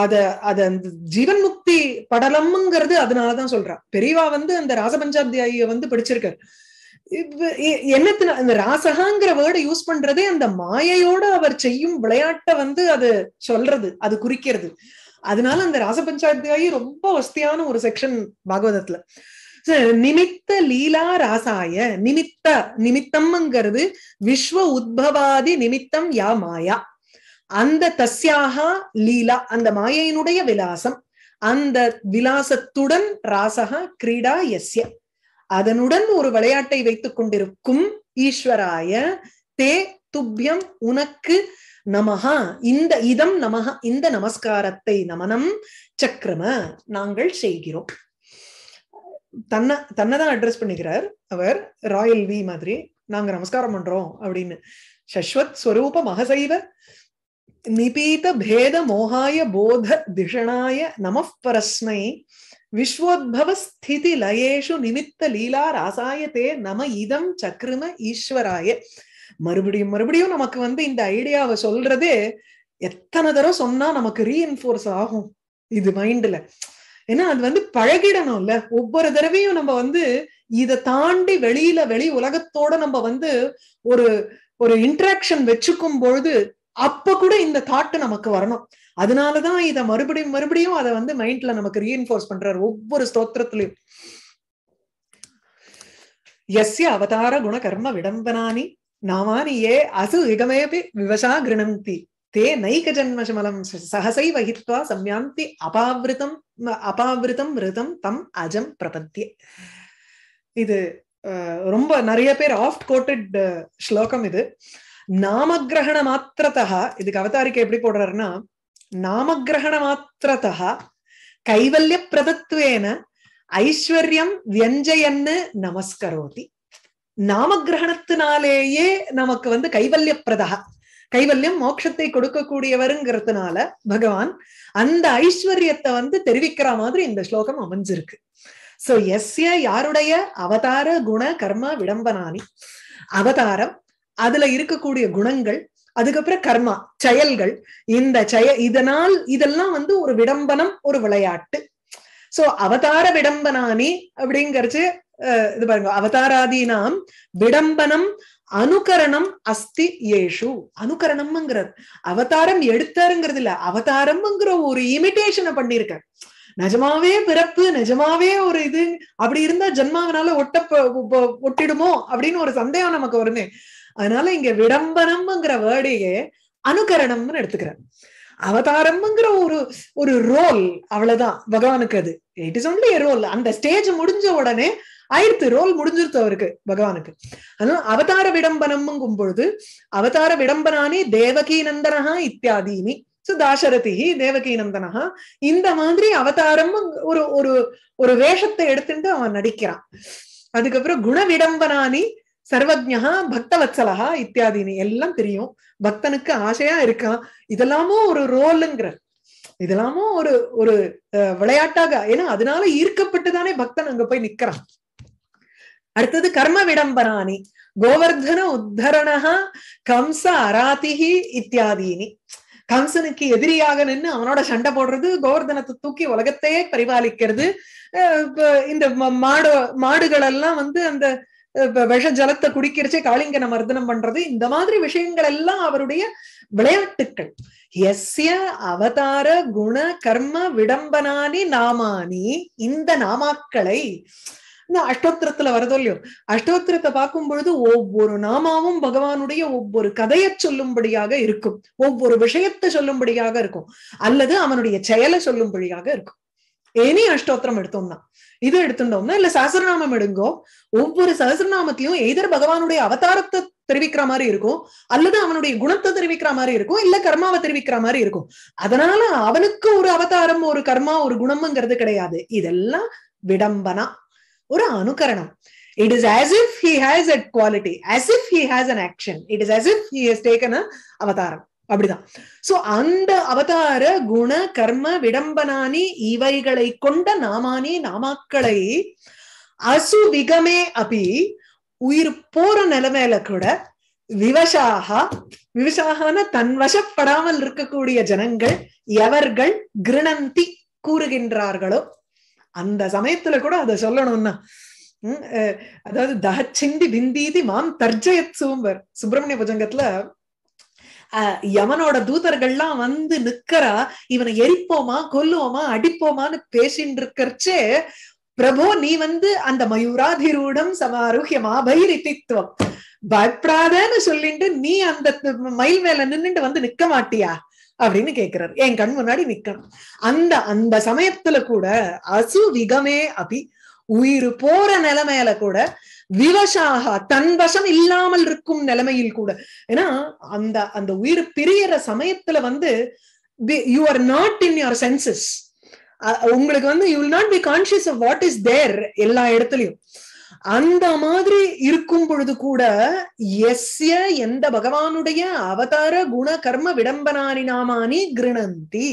அத அத அந்த ஜீவன் முக்தி படலம்ங்கிறது அதனாலதான் சொல்றான் பெரியவா வந்து அந்த ராசபஞ்சாத்தியாயிய வந்து படிச்சிருக்காரு என்னத்தின அந்த ராசகாங்கிற வேர்டை யூஸ் பண்றதே அந்த மாயையோட அவர் செய்யும் விளையாட்டை வந்து அது சொல்றது அது குறிக்கிறது அதனால அந்த ராசபஞ்சாத்தியாயி ரொம்ப வசதியான ஒரு செக்ஷன் பாகவதத்துல நிமித்த லீலா ராசாய நிமித்த நிமித்தம்ங்கிறது விஸ்வ உத்பவாதி நிமித்தம் யா மாயா அந்த தஸ்யாக லீலா அந்த மாயையினுடைய விலாசம் அந்த விலாசத்துடன் ராசக கிரீடா எஸ்ய அதனுடன் ஒரு விளையாட்டை வைத்துக் கொண்டிருக்கும் ஈஸ்வராய தே துப்யம் உனக்கு நமஹா இந்த இதம் நமஹா இந்த நமஸ்காரத்தை நமனம் சக்கரம நாங்கள் செய்கிறோம் தன்னை தன்னைதான் அட்ரஸ் பண்ணிக்கிறார் அவர் ராயல் வி மாதிரி நாங்க நமஸ்காரம் பண்றோம் அப்படின்னு சஸ்வத் ஸ்வரூப மகசைவ மோகாய போத திஷணாய நமः परस्मै விஸ்வோத்பவஸ்திதிலயேஷு நிமித்த லீலா ராசாயத்தே நம இதம் சக்ரும ஈஸ்வராய மறுபடியும் மறுபடியும் நமக்கு வந்து இந்த ஐடியாவை சொல்றது எத்தனை தடவை சொன்னா நமக்கு ரீஎன்போர்ஸ் ஆகும் இது மைண்ட்ல ஏன்னா அது வந்து பழகிடணும்ல ஒவ்வொரு தடவையும் நம்ம வந்து இதை தாண்டி வெளியில வெளி உலகத்தோட நம்ம வந்து ஒரு ஒரு இன்ட்ராக்ஷன் வச்சுக்கும் பொழுது அப்ப கூட இந்த தாட்டு நமக்கு வரணும் அதனாலதான் இத மறுபடியும் மறுபடியும் அதை வந்து மைண்ட்ல நமக்கு ரீஎன்போர்ஸ் பண்றாரு ஒவ்வொரு ஸ்தோத்திரத்திலையும் எஸ்ய அவதார குண கர்ம விடம்பனானி நாமானி ஏ அசு இகமேபி விவசா கிருணந்தி தே நைக ஜன்மசமலம் சகசை வகித்வா சம்யாந்தி அபாவிருதம் அபாவிருத்தம் ரிதம் தம் அஜம் பிரபத்திய இது ரொம்ப நிறைய பேர் ஆஃப்ட் கோட்டட் ஸ்லோகம் இது நாமகிரகண மாத்திரத்தா இதுக்கு அவதாரிக்கை எப்படி போடுறாருன்னா நாமகிரகண மாத்திரத்தா கைவல்ய பிரதத்துவேன ஐஸ்வர்யம் வியஞ்சயன்னு நமஸ்கரோதி நாமகிரகணத்தினாலேயே நமக்கு வந்து கைவல்ய பிரதா கைவல்யம் மோட்சத்தை கொடுக்கக்கூடியவருங்கிறதுனால பகவான் அந்த ஐஸ்வர்யத்தை வந்து தெரிவிக்கிற மாதிரி இந்த ஸ்லோகம் அமைஞ்சிருக்கு சோ எஸ்ய யாருடைய அவதார குண கர்ம விடம்பனானி அவதாரம் அதுல இருக்கக்கூடிய குணங்கள் அதுக்கப்புறம் கர்மா செயல்கள் இந்த செய இதனால் இதெல்லாம் வந்து ஒரு விடம்பனம் ஒரு விளையாட்டு சோ அவதார விடம்பனானி அப்படிங்கறச்சு இது பாருங்க அவதாராதீனாம் விடம்பனம் அனுகரணம் அஸ்தி ஏஷு அனுகரணம்ங்கிறது அவதாரம் எடுத்தாருங்கிறது இல்ல அவதாரம்ங்கிற ஒரு இமிட்டேஷனை பண்ணிருக்க நிஜமாவே பிறப்பு நிஜமாவே ஒரு இது அப்படி இருந்தா ஜென்மாவனால ஒட்ட ஒட்டிடுமோ அப்படின்னு ஒரு சந்தேகம் நமக்கு வருமே அதனால இங்க விடம்பரம்ங்கிற வேர்டையே அனுகரணம்னு எடுத்துக்கிறார் அவதாரம்ங்கிற ஒரு ஒரு ரோல் அவ்வளவுதான் பகவானுக்கு அது இட் இஸ் ஒன்லி ரோல் அந்த ஸ்டேஜ் முடிஞ்ச உடனே ஆயிரத்து ரோல் முடிஞ்சிருத்து அவருக்கு பகவானுக்கு அதனால அவதார விடம்பனம்ங்கும் பொழுது அவதார விடம்பனானே தேவகி நந்தனஹா இத்தியாதீனி சோ தாசரதி தேவகி நந்தனஹா இந்த மாதிரி அவதாரம் ஒரு ஒரு ஒரு வேஷத்தை எடுத்துட்டு அவன் நடிக்கிறான் அதுக்கப்புறம் குண விடம்பனானி சர்வஜா பக்தவத்சலா இத்தியாதினி எல்லாம் தெரியும் பக்தனுக்கு ஆசையா இருக்கான் இதெல்லாமும் ஒரு ரோலுங்கிற இதெல்லாமும் ஒரு ஒரு விளையாட்டாக ஏன்னா அதனால ஈர்க்கப்பட்டு தானே பக்தன் அங்க போய் நிக்கிறான் அடுத்தது கர்ம விடம்பராணி கோவர்தன உத்தரணா கம்ச அராதிகி இத்தியாதினி கம்சனுக்கு எதிரியாக நின்று அவனோட சண்டை போடுறது கோவர்தனத்தை தூக்கி உலகத்தையே பரிபாலிக்கிறது இந்த மாடு மாடுகள் எல்லாம் வந்து அந்த விஷ ஜலத்தை குடிக்கிறச்சே காளிங்கன மர்தனம் பண்றது இந்த மாதிரி விஷயங்கள் எல்லாம் அவருடைய விளையாட்டுக்கள் எஸ்ய அவதார குண கர்ம விடம்பனானி நாமானி இந்த நாமாக்களை இந்த அஷ்டோத்திரத்துல வரதோ இல்லையோ அஷ்டோத்திரத்தை பார்க்கும் பொழுது ஒவ்வொரு நாமாவும் பகவானுடைய ஒவ்வொரு கதையை சொல்லும்படியாக இருக்கும் ஒவ்வொரு விஷயத்தை சொல்லும்படியாக இருக்கும் அல்லது அவனுடைய செயலை சொல்லும்படியாக இருக்கும் எனி அஷ்டோத்திரம் எடுத்தோம்னா இது எடுத்துட்டோம்னா இல்ல சகசிரநாமம் எடுங்கோ ஒவ்வொரு சஹசிரநாமத்திலையும் எதிர் பகவானுடைய அவதாரத்தை தெரிவிக்கிற மாதிரி இருக்கும் அல்லது அவனுடைய குணத்தை தெரிவிக்கிற மாதிரி இருக்கும் இல்ல கர்மாவை தெரிவிக்கிற மாதிரி இருக்கும் அதனால அவனுக்கு ஒரு அவதாரம் ஒரு கர்மா ஒரு குணம்ங்கிறது கிடையாது இதெல்லாம் விடம்பனா ஒரு அனுகரணம் it is as if he has a quality as if he has an action it is as if he has taken a அப்படிதான் சோ அந்த அவதார குண கர்ம விடம்பனானி இவைகளை கொண்ட நாமானி நாமாக்களை அசு விகமே அபி உயிர் போற நிலைமையில கூட விவசாக விவசாகன வசப்படாமல் இருக்கக்கூடிய ஜனங்கள் எவர்கள் கிருணந்தி கூறுகின்றார்களோ அந்த சமயத்துல கூட அதை சொல்லணும்னா அதாவது தஹச்சிந்தி பிந்தீதி மாம் தர்ஜயத் சூம்பர் சுப்பிரமணிய புஜங்கத்துல யமனோட தூதர்கள்லாம் வந்து நிக்கிறா இவனை எரிப்போமா கொல்லுவோமா அடிப்போமான்னு பேசின்னு இருக்கிறச்சே பிரபு நீ வந்து அந்த மயூராதிரூடம் சமாரூகியமா பைரித்தித்துவம் பயப்படாதன்னு சொல்லிட்டு நீ அந்த மயில் மேல நின்னுட்டு வந்து நிக்க மாட்டியா அப்படின்னு கேக்குறாரு என் கண் முன்னாடி நிக்கணும் அந்த அந்த சமயத்துல கூட அசு விகமே அபி உயிர் போற நிலைமையில கூட விவசாக தன் வசம் இல்லாமல் இருக்கும் நிலைமையில் கூட ஏன்னா அந்த அந்த உயிர் பிரியற சமயத்துல வந்து you are not in your senses உங்களுக்கு வந்து you will not be conscious of what is there எல்லா இடத்துலயும் அந்த மாதிரி இருக்கும் பொழுது கூட எஸ்ய எந்த பகவானுடைய அவதார குண கர்ம விடம்பனானி நாமானி கிருணந்தி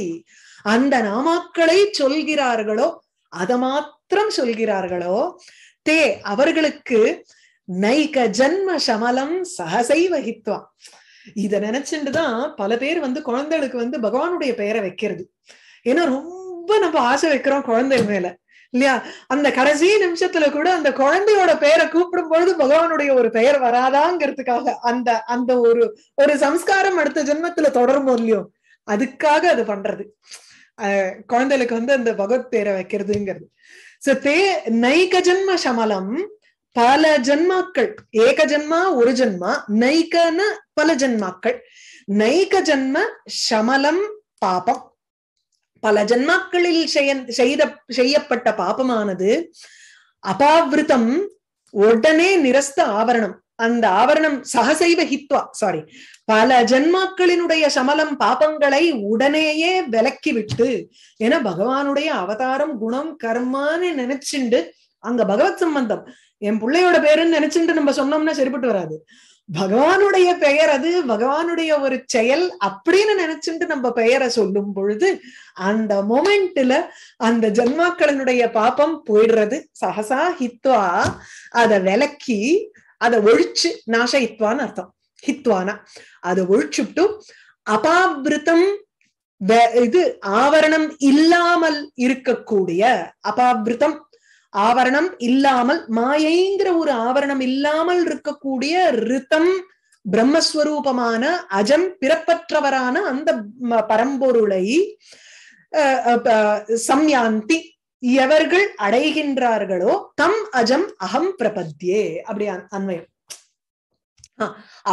அந்த நாமாக்களை சொல்கிறார்களோ அதை மாத்திரம் சொல்கிறார்களோ தே அவர்களுக்கு நைக ஜன்ம சமலம் சகசை வகித்வா இத நினைச்சுட்டுதான் பல பேர் வந்து குழந்தைகளுக்கு வந்து பகவானுடைய பெயரை வைக்கிறது ஏன்னா ரொம்ப நம்ம ஆசை வைக்கிறோம் குழந்தை மேல இல்லையா அந்த கடைசி நிமிஷத்துல கூட அந்த குழந்தையோட பெயரை கூப்பிடும் பொழுது பகவானுடைய ஒரு பெயர் வராதாங்கிறதுக்காக அந்த அந்த ஒரு ஒரு சம்ஸ்காரம் அடுத்த ஜென்மத்துல தொடருமோ இல்லையோ அதுக்காக அது பண்றது குழந்தைகளுக்கு வந்து அந்த பகவத் பேரை வைக்கிறதுங்கிறது தே நைக ஜன்ம சமலம் பல ஜன்மாக்கள் ஏக ஜன்மா ஒரு ஜன்மா நைகன்னு பல ஜன்மாக்கள் நைக ஜன்ம சமலம் பாபம் பல ஜன்மாக்களில் செய்த செய்யப்பட்ட பாபமானது அபாவிருத்தம் உடனே நிரஸ்த ஆவரணம் அந்த ஆவரணம் சகசைவ ஹித்வா சாரி பல ஜென்மாக்களினுடைய சமலம் பாபங்களை உடனேயே விலக்கி விட்டு ஏன்னா பகவானுடைய அவதாரம் குணம் கர்மான்னு நினைச்சுண்டு அங்க பகவத் சம்பந்தம் என் பிள்ளையோட பேருன்னு நினைச்சுட்டு நம்ம சொன்னோம்னா சரிப்பட்டு வராது பகவானுடைய பெயர் அது பகவானுடைய ஒரு செயல் அப்படின்னு நினைச்சுட்டு நம்ம பெயரை சொல்லும் பொழுது அந்த மொமெண்ட்ல அந்த ஜென்மாக்களினுடைய பாப்பம் போயிடுறது சஹசா ஹித்வா அதை விலக்கி அதை ஒழிச்சு நாச ஹித்வான்னு அர்த்தம் ஹித்வானா அதை ஒழிச்சுட்டு அபாவிரதம் இது ஆவரணம் இல்லாமல் இருக்கக்கூடிய அபாவிரதம் ஆவரணம் இல்லாமல் மாயைங்கிற ஒரு ஆவரணம் இல்லாமல் இருக்கக்கூடிய ரித்தம் பிரம்மஸ்வரூபமான அஜம் பிறப்பற்றவரான அந்த பரம்பொருளை சம்யாந்தி எவர்கள் அடைகின்றார்களோ தம் அஜம் அகம் பிரபத்தியே அப்படி அன்மயம்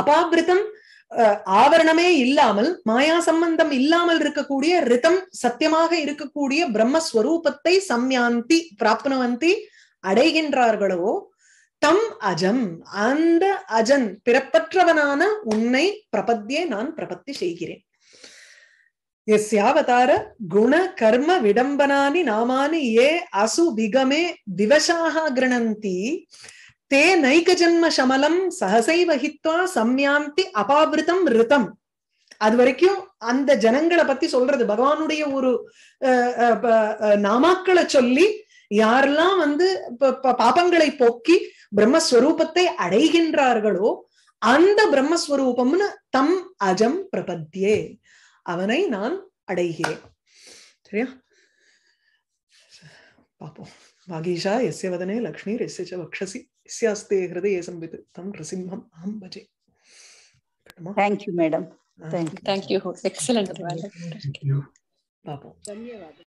அபாபிருத்தம் ஆவரணமே இல்லாமல் மாயா சம்பந்தம் இல்லாமல் இருக்கக்கூடிய ரிதம் சத்தியமாக இருக்கக்கூடிய பிரம்மஸ்வரூபத்தை சம்யாந்தி பிராப்னவந்தி அடைகின்றார்களோ தம் அஜம் அந்த அஜன் பிறப்பற்றவனான உன்னை பிரபத்தியே நான் பிரபத்தி செய்கிறேன் குண கர்ம விடம்பனானி நாமானி ஏ அசு விகமே திவசாக கிரணந்தி தே நைக ஜன்ம சமலம் சகசை வகித்வா சம்யாந்தி அபாபிருதம் ரிதம் அது வரைக்கும் அந்த ஜனங்களை பத்தி சொல்றது பகவானுடைய ஒரு நாமாக்களை சொல்லி யாரெல்லாம் வந்து பாபங்களை போக்கி பிரம்மஸ்வரூபத்தை அடைகின்றார்களோ அந்த பிரம்மஸ்வரூபம்னு தம் அஜம் பிரபத்தியே அவனை நான் அடைகிறேன் சரியா பாப்போம் வாகீஷா எஸ்ய வதனே லக்ஷ்மி எஸ்ய வக்ஷசி எஸ்யாஸ்தே ஹிருதய சம்பித் தம் நரசிம்மம் அஹம் பஜே thank you madam thank you thank you excellent பாப்போம் தன்யவாதம்